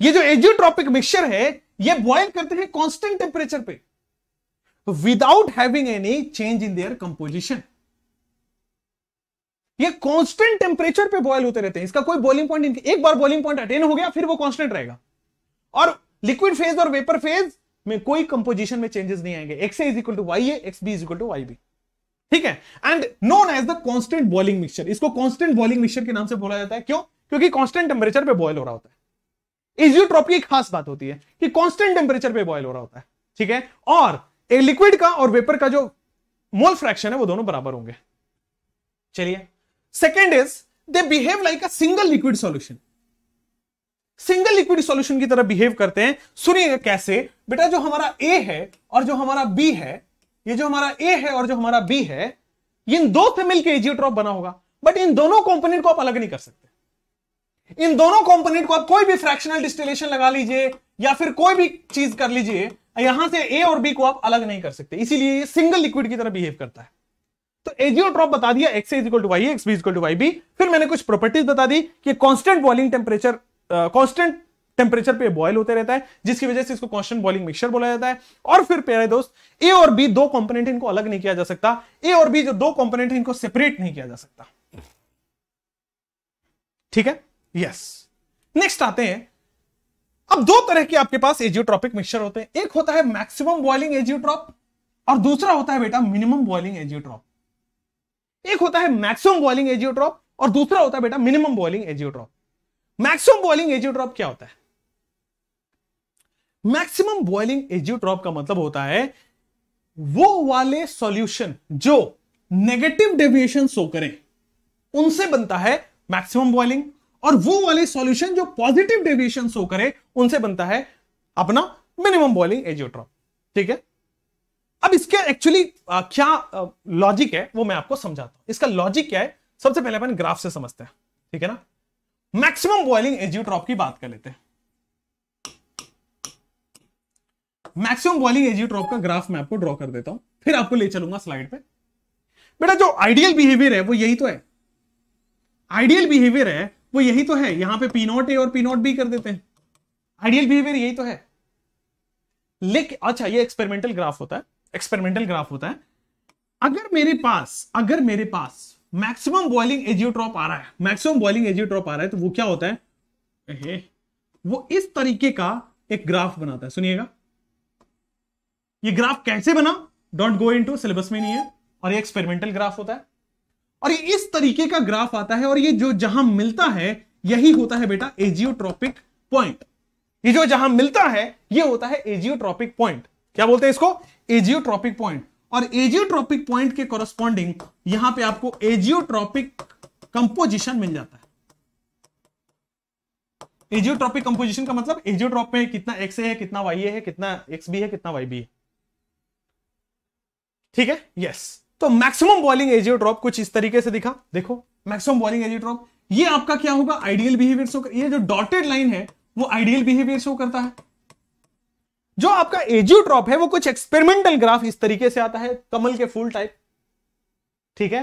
ये जो एजियोट्रॉपिक मिक्सचर है ये बॉयल करते हैं कांस्टेंट टेम्परेचर पे without having any change in their composition ये कांस्टेंट टेम्परेचर पे बॉयल होते रहते हैं इसका कोई बॉइलिंग पॉइंट एक बार बॉइलिंग पॉइंट अटेन हो गया फिर वो कांस्टेंट रहेगा और लिक्विड फेज और वेपर फेज में कोई कंपोजिशन में चेंजेस नहीं आएंगे X is equal to Y X B is equal to Y B ठीक है and known as the constant boiling mixture इसको कॉन्स्टेंट बॉइलिंग मिक्सचर के नाम से बोला जाता है क्यों क्योंकि कॉन्स्टेंट टेम्परेचर पे बॉयल हो रहा होता है इजियोट्रॉपी एक खास बात होती है कि कॉन्स्टेंट टेम्परेचर पे बॉयल हो रहा होता है ठीक है और एक लिक्विड का और वेपर का जो मोल फ्रैक्शन है वो दोनों बराबर होंगे चलिए second is they behave like a single liquid solution single liquid solution की तरह बिहेव करते हैं सुनिएगा कैसे बेटा जो हमारा ए है और जो हमारा बी है ये जो हमारा ए है और जो हमारा बी है इन दो से मिलकर एजियोट्रॉप बना होगा बट इन दोनों कंपोनेंट को आप अलग नहीं कर सकते इन दोनों कंपोनेंट को आप कोई भी फ्रैक्शनल डिस्टिलेशन लगा लीजिए या फिर कोई भी चीज कर लीजिए यहां से ए और बी को आप अलग नहीं कर सकते इसीलिए ये सिंगल लिक्विड की तरह बिहेव करता है तो एजियोट्रॉप बता दिया X is equal to Y X B is equal to Y B फिर मैंने कुछ प्रॉपर्टीज बता दी कि constant boiling temperature constant temperature पे बॉयल होते रहता है जिसकी वजह से इसको कॉन्स्टेंट बॉइलिंग मिक्सचर बोला जाता है और फिर प्यारे दोस्त ए और बी दो कॉम्पोनेंट इनको अलग नहीं किया जा सकता ए और बी जो दो कॉम्पोनेंट इनको सेपरेट नहीं किया जा सकता ठीक है यस नेक्स्ट आते हैं अब दो तरह के आपके पास एजियोट्रॉपिक मिक्सचर होते हैं एक होता है मैक्सिमम बॉइलिंग एजियोट्रॉप और दूसरा होता है बेटा मिनिमम बॉइलिंग एजियोट्रॉप एक होता है मैक्सिमम बॉइलिंग एजियोट्रॉप और दूसरा होता है बेटा minimum boiling azeotrope maximum boiling azeotrope क्या होता है मैक्सिमम बॉइलिंग एजियोट्रॉप का मतलब होता है वो वाले सॉल्यूशन जो नेगेटिव डेविएशन शो करें उनसे बनता है मैक्सिमम बॉइलिंग और वो वाले सॉल्यूशन जो पॉजिटिव डेविएशन शो करे उनसे बनता है अपना मिनिमम बॉइलिंग एजियोट्रॉप ठीक है अब इसके एक्चुअली क्या लॉजिक है वो मैं आपको समझाता हूं इसका लॉजिक क्या है सबसे पहले अपन ग्राफ से समझते हैं ठीक है ना मैक्सिमम बॉइलिंग एजियोट्रॉप की बात कर लेते हैं मैक्सिमम बॉलिंग एजी एजियोट्रॉप का ग्राफ मैं आपको ड्रॉ कर देता हूं फिर आपको ले चलूंगा स्लाइड पे बेटा जो आइडियल बिहेवियर है वो यही तो है आइडियल बिहेवियर है वो यही तो है यहां पे पी नॉट ए और पी नॉट बी कर देते हैं आइडियल बिहेवियर यही तो है लेकिन अच्छा ये एक्सपेरिमेंटल ग्राफ होता है एक्सपेरिमेंटल ग्राफ होता है अगर मेरे पास अगर मेरे पास मैक्सिमम बॉइलिंग एजियोट्रॉप आ रहा है मैक्सिमम बॉइलिंग एजियोट्रॉप आ रहा है तो वो क्या होता है वो इस तरीके का एक ग्राफ बनाता है सुनिएगा ये ग्राफ कैसे बना डोंट गो टू सिलेबस में नहीं है और ये एक्सपेरिमेंटल ग्राफ होता है और ये इस तरीके का ग्राफ आता है और ये जो जहां मिलता है यही होता है बेटा एजियोट्रॉपिक पॉइंट ये जो जहां मिलता है ये होता है एजियोट्रॉपिक पॉइंट क्या बोलते हैं इसको एजियोट्रॉपिक पॉइंट और एजियोट्रॉपिक पॉइंट के कॉरस्पॉन्डिंग यहां पे आपको एजियोट्रॉपिक कंपोजिशन मिल जाता है एजियोट्रॉपिक कंपोजिशन का मतलब एजियोट्रॉप में कितना एक्स है कितना वाई है कितना एक्स बी है कितना वाई बी है ठीक है यस तो मैक्सिमम बॉलिंग एजियो ड्रॉप कुछ इस तरीके से दिखा देखो मैक्सिमम बॉलिंग एजियो ड्रॉप ये आपका क्या होगा आइडियल बिहेवियर शो ये जो डॉटेड लाइन है वो आइडियल बिहेवियर शो करता है जो आपका एजियो ड्रॉप है वो कुछ एक्सपेरिमेंटल ग्राफ इस तरीके से आता है कमल के फूल टाइप ठीक है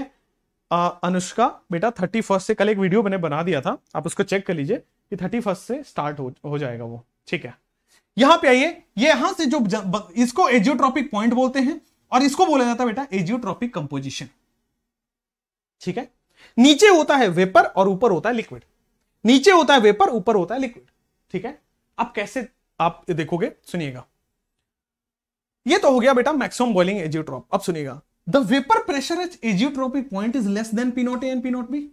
आ, अनुष्का बेटा थर्टी फर्स्ट से कल एक वीडियो मैंने बना दिया था आप उसको चेक कर लीजिए कि थर्टी फर्स्ट से स्टार्ट हो, हो जाएगा वो ठीक है यहां पे आइए ये यहां से जो इसको एजियोट्रॉपिक पॉइंट बोलते हैं और इसको बोला जाता है बेटा एजियोट्रॉपिक कंपोजिशन ठीक है नीचे होता है वेपर और ऊपर होता है लिक्विड नीचे होता है वेपर ऊपर होता है लिक्विड ठीक है अब कैसे आप देखोगे सुनिएगा ये तो हो गया बेटा मैक्सिमम बॉइलिंग एजियोट्रॉप अब सुनिएगा the vapour pressure at azeotropic point is less than P naught A and P naught B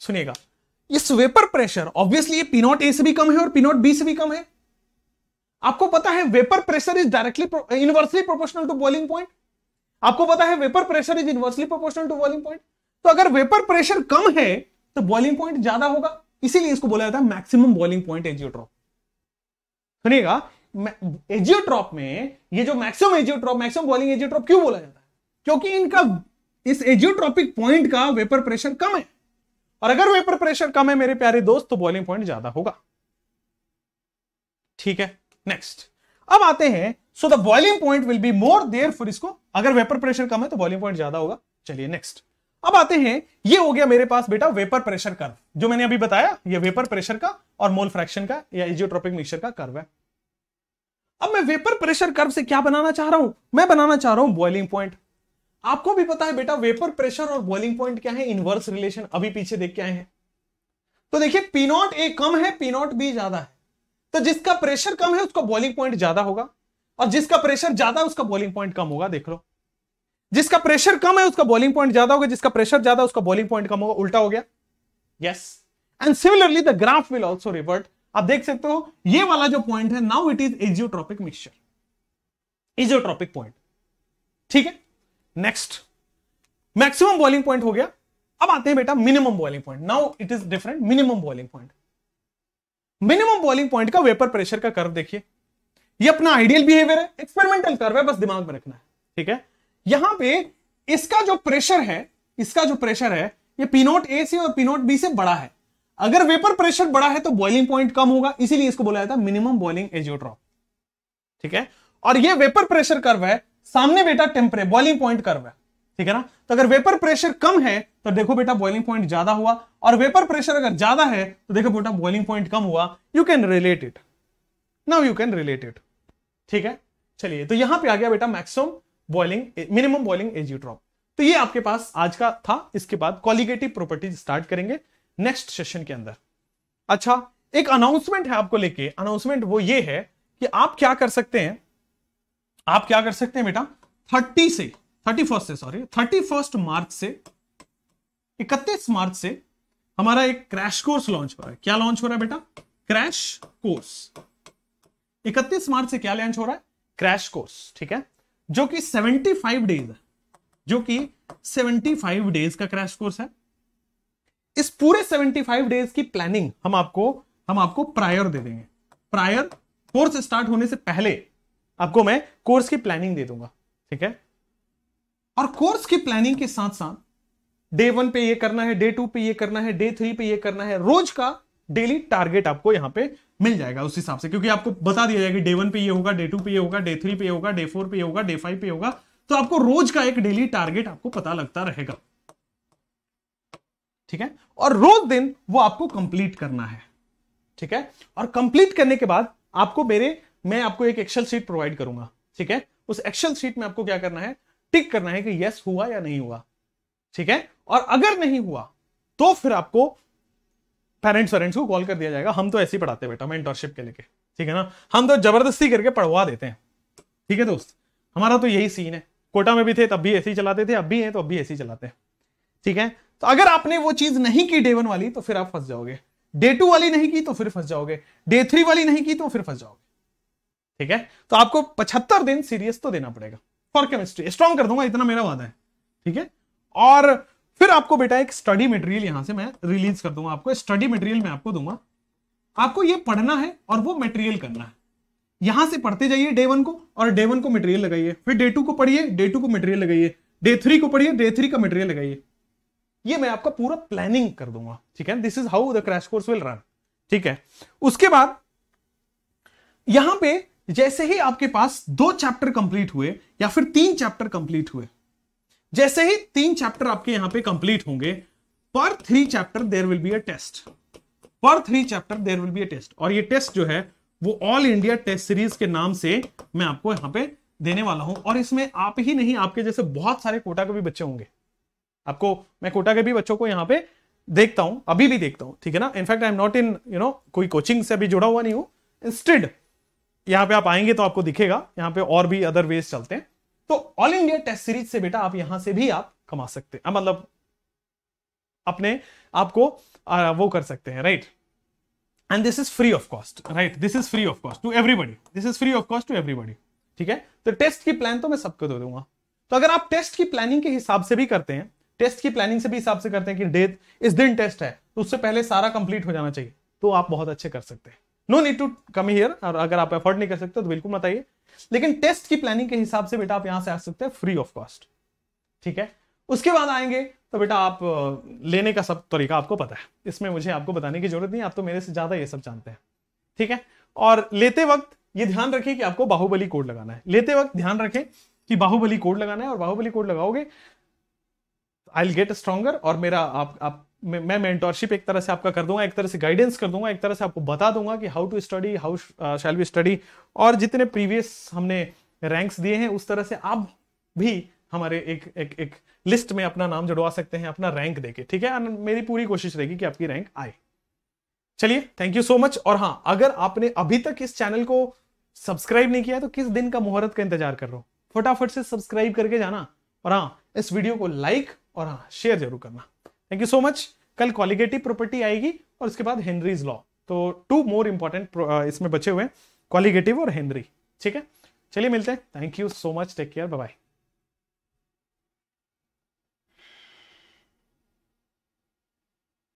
सुनिएगा इस वेपर प्रेशर ऑब्वियसली ये पी नॉट ए से भी कम है और पी नॉट बी से भी कम है आपको पता है vapour pressure is directly inversely proportional to boiling point आपको पता है vapour pressure is inversely proportional to boiling point तो अगर वेपर प्रेशर कम है तो बॉइलिंग पॉइंट ज्यादा होगा इसीलिए इसको बोला जाता है मैक्सिमम बॉइलिंग पॉइंट एजियोट्रॉप सुनिएगा एजियोट्रॉप में ये जो maximum azeotrope maximum boiling azeotrope क्यों बोला जाता है क्योंकि इनका इस एजियोट्रॉपिक पॉइंट का वेपर प्रेशर कम है और अगर वेपर प्रेशर कम है मेरे प्यारे दोस्त तो बॉइलिंग पॉइंट ज्यादा होगा ठीक है नेक्स्ट अब आते हैं so the boiling point will be more there for इसको अगर वेपर प्रेशर कम है तो बॉइलिंग पॉइंट ज्यादा होगा चलिए नेक्स्ट अब आते हैं ये हो गया मेरे पास बेटा वेपर प्रेशर कर्व जो मैंने अभी बताया ये वेपर प्रेशर का और मोल फ्रैक्शन का या इजियोट्रोपिक मिक्सचर का कर्व है अब मैं वेपर प्रेशर कर्व से क्या बनाना चाह रहा हूं मैं बनाना चाह रहा हूं बॉइलिंग पॉइंट आपको भी पता है बेटा वेपर प्रेशर और बॉइलिंग पॉइंट क्या है इनवर्स रिलेशन अभी पीछे देख के आए हैं तो देखिए पी नॉट ए कम है पी नॉट बी ज्यादा है तो जिसका प्रेशर कम है उसका बॉलिंग पॉइंट ज्यादा होगा और जिसका प्रेशर ज्यादा है उसका बॉलिंग पॉइंट कम होगा देख लो जिसका प्रेशर कम है उसका बॉलिंग पॉइंट ज्यादा होगा जिसका प्रेशर ज्यादा उसका बॉलिंग पॉइंट कम होगा उल्टा हो गया yes and similarly the graph will also revert आप देख सकते हो ये वाला जो पॉइंट है now it is azeotropic mixture azeotropic point ठीक है नेक्स्ट मैक्सिमम बॉलिंग पॉइंट हो गया अब आते हैं बेटा minimum boiling point now it is different minimum boiling point minimum boiling point का वेपर प्रेशर का कर्व देखिए ये अपना आइडियल बिहेवियर है एक्सपेरिमेंटल कर्व है बस दिमाग में रखना है ठीक है यहां पे इसका जो प्रेशर है इसका जो प्रेशर है ये पीनोट ए से और पीनोट बी से बड़ा है अगर वेपर प्रेशर बड़ा है तो बॉइलिंग पॉइंट कम होगा इसीलिए इसको बोला जाता है मिनिमम बॉइलिंग एजियोट्रॉप ठीक है और ये वेपर प्रेशर कर्व है सामने बेटा टेम्परे बॉइलिंग पॉइंट कर्व है ठीक है ना तो अगर वेपर प्रेशर कम है तो देखो बेटा बॉइलिंग पॉइंट ज्यादा हुआ और वेपर प्रेशर अगर ज्यादा है तो देखो बेटा बॉइलिंग पॉइंट कम हुआ you can relate it now you can relate it ठीक है चलिए तो यहां पे आ गया बेटा maximum boiling minimum boiling azeotrope तो ये आपके पास आज का था इसके बाद कॉलिगेटिव प्रॉपर्टीज स्टार्ट करेंगे नेक्स्ट सेशन के अंदर अच्छा एक अनाउंसमेंट है आपको लेके अनाउंसमेंट वो ये है कि आप क्या कर सकते हैं आप क्या कर सकते हैं बेटा थर्टी से थर्टी फर्स्ट से सॉरी थर्टी फर्स्ट मार्च से इकतीस मार्च से हमारा एक क्रैश कोर्स लॉन्च हो रहा है क्या लॉन्च हो रहा है बेटा क्रैश कोर्स इकतीस मार्च से क्या लॉन्च हो रहा है क्रैश कोर्स ठीक है जो कि सेवेंटी फाइव डेज है जो कि सेवेंटी फाइव डेज का क्रैश कोर्स है इस पूरे सेवेंटी फाइव डेज की प्लानिंग हम आपको हम आपको प्रायर दे देंगे प्रायर कोर्स स्टार्ट होने से पहले आपको मैं कोर्स की प्लानिंग दे दूंगा ठीक है और कोर्स की प्लानिंग के साथ साथ डे वन पे ये करना है डे टू पे ये करना है डे थ्री पे ये करना है रोज का डेली टारगेट आपको यहां पे मिल जाएगा उस हिसाब से क्योंकि आपको बता दिया जाएगा डे वन पे ये होगा डे टू पे ये होगा डे थ्री पे होगा डे फोर पे होगा डे फाइव पे होगा तो आपको रोज का एक डेली टारगेट आपको पता लगता रहेगा ठीक है और रोज दिन वो आपको कंप्लीट करना है ठीक है और कंप्लीट करने के बाद आपको मेरे मैं आपको एक एक्सेल शीट प्रोवाइड करूंगा ठीक है उस एक्सेल शीट में आपको क्या करना है टिक करना है कि यस हुआ या नहीं हुआ ठीक है और अगर नहीं हुआ तो फिर आपको पेरेंट्स वेरेंट्स को कॉल कर दिया जाएगा हम तो ऐसे ही पढ़ाते बेटा मेंटोरशिप के लेके ठीक है ना हम तो जबरदस्ती करके पढ़वा देते हैं ठीक है दोस्त हमारा तो यही सीन है कोटा में भी थे तब भी ऐसे ही चलाते थे अब भी हैं तो अब भी ऐसे ही चलाते हैं ठीक है तो अगर आपने वो चीज नहीं की डे वन वाली तो फिर आप फंस जाओगे डे टू वाली नहीं की तो फिर फंस जाओगे डे थ्री वाली नहीं की तो फिर फंस जाओगे ठीक है तो आपको पचहत्तर दिन सीरियस तो देना पड़ेगा फॉर केमिस्ट्री स्ट्रॉन्ग कर दूंगा इतना मेरा वादा है ठीक है और फिर आपको बेटा एक स्टडी मटेरियल यहां से मैं रिलीज कर दूंगा आपको स्टडी मटेरियल मैं आपको दूंगा आपको ये पढ़ना है और वो मटेरियल करना है यहां से पढ़ते जाइए डे वन को और डे वन को मटेरियल लगाइए फिर डे टू को पढ़िए डे टू को मटेरियल लगाइए डे थ्री को पढ़िए डे थ्री का मटेरियल लगाइए ये मैं आपका पूरा प्लानिंग कर दूंगा ठीक है this is how the crash course will run ठीक है उसके बाद यहां पे जैसे ही आपके पास दो चैप्टर कंप्लीट हुए या फिर तीन चैप्टर कंप्लीट हुए जैसे ही तीन चैप्टर आपके यहां पे कंप्लीट होंगे पर three chapter there will be a test पर three chapter there will be a test और ये टेस्ट जो है वो ऑल इंडिया टेस्ट सीरीज के नाम से मैं आपको यहां पे देने वाला हूं और इसमें आप ही नहीं आपके जैसे बहुत सारे कोटा के भी बच्चे होंगे आपको मैं कोटा के भी बच्चों को यहां पे देखता हूं अभी भी देखता हूं ठीक है ना in fact I am not in you know कोई कोचिंग से अभी जुड़ा हुआ नहीं हूं इंस्टेड यहाँ पे आप आएंगे तो आपको दिखेगा यहाँ पे और भी अदर वेज चलते हैं तो ऑल इंडिया टेस्ट सीरीज से बेटा आप यहां से भी आप कमा सकते हैं मतलब अपने आपको वो कर सकते हैं right and this is free of cost right this is free of cost to everybody this is free of cost to everybody ठीक है तो टेस्ट की प्लान तो मैं सबको दे दूंगा तो अगर आप टेस्ट की प्लानिंग के हिसाब से भी करते हैं टेस्ट की प्लानिंग से भी हिसाब से करते हैं कि डेट इस दिन टेस्ट है तो उससे पहले सारा कंप्लीट हो जाना चाहिए तो आप बहुत अच्छे कर सकते हैं no need to come here और अगर आप अफोर्ड नहीं कर सकते तो बिल्कुल मत आइए लेकिन टेस्ट की प्लानिंग के हिसाब से बेटा आप यहां से आ सकते हैं फ्री ऑफ कॉस्ट ठीक है उसके बाद आएंगे तो बेटा आप लेने का सब तरीका आपको पता है इसमें मुझे आपको बताने की जरूरत नहीं आप तो मेरे से ज्यादा ये सब जानते हैं ठीक है और लेते वक्त ये ध्यान रखिए कि आपको बाहुबली कोड लगाना है लेते वक्त ध्यान रखें कि बाहुबली कोड लगाना है और बाहुबली कोड लगाओगे आई विल गेट स्ट्रॉन्गर और मेरा आप आप मैं मेंटोरशिप एक तरह से आपका कर दूंगा एक तरह से गाइडेंस कर दूंगा एक तरह से आपको बता दूंगा कि how to study how shall we study और जितने प्रीवियस हमने रैंक्स दिए हैं उस तरह से आप भी हमारे एक एक एक लिस्ट में अपना नाम जुड़वा सकते हैं अपना रैंक देके ठीक है मेरी पूरी कोशिश रहेगी कि आपकी रैंक आए चलिए थैंक यू सो मच और हाँ अगर आपने अभी तक इस चैनल को सब्सक्राइब नहीं किया तो किस दिन का मुहूर्त का इंतजार कर रहा हूं फटाफट से सब्सक्राइब करके जाना और हाँ इस वीडियो को लाइक और हाँ शेयर जरूर करना थैंक यू सो मच कल क्वालिगेटिव प्रॉपर्टी आएगी और उसके बाद हेनरीज लॉ तो टू मोर इंपॉर्टेंट इसमें बचे हुए हैं क्वालिगेटिव और हेनरी ठीक है चलिए मिलते हैं thank you so much take care bye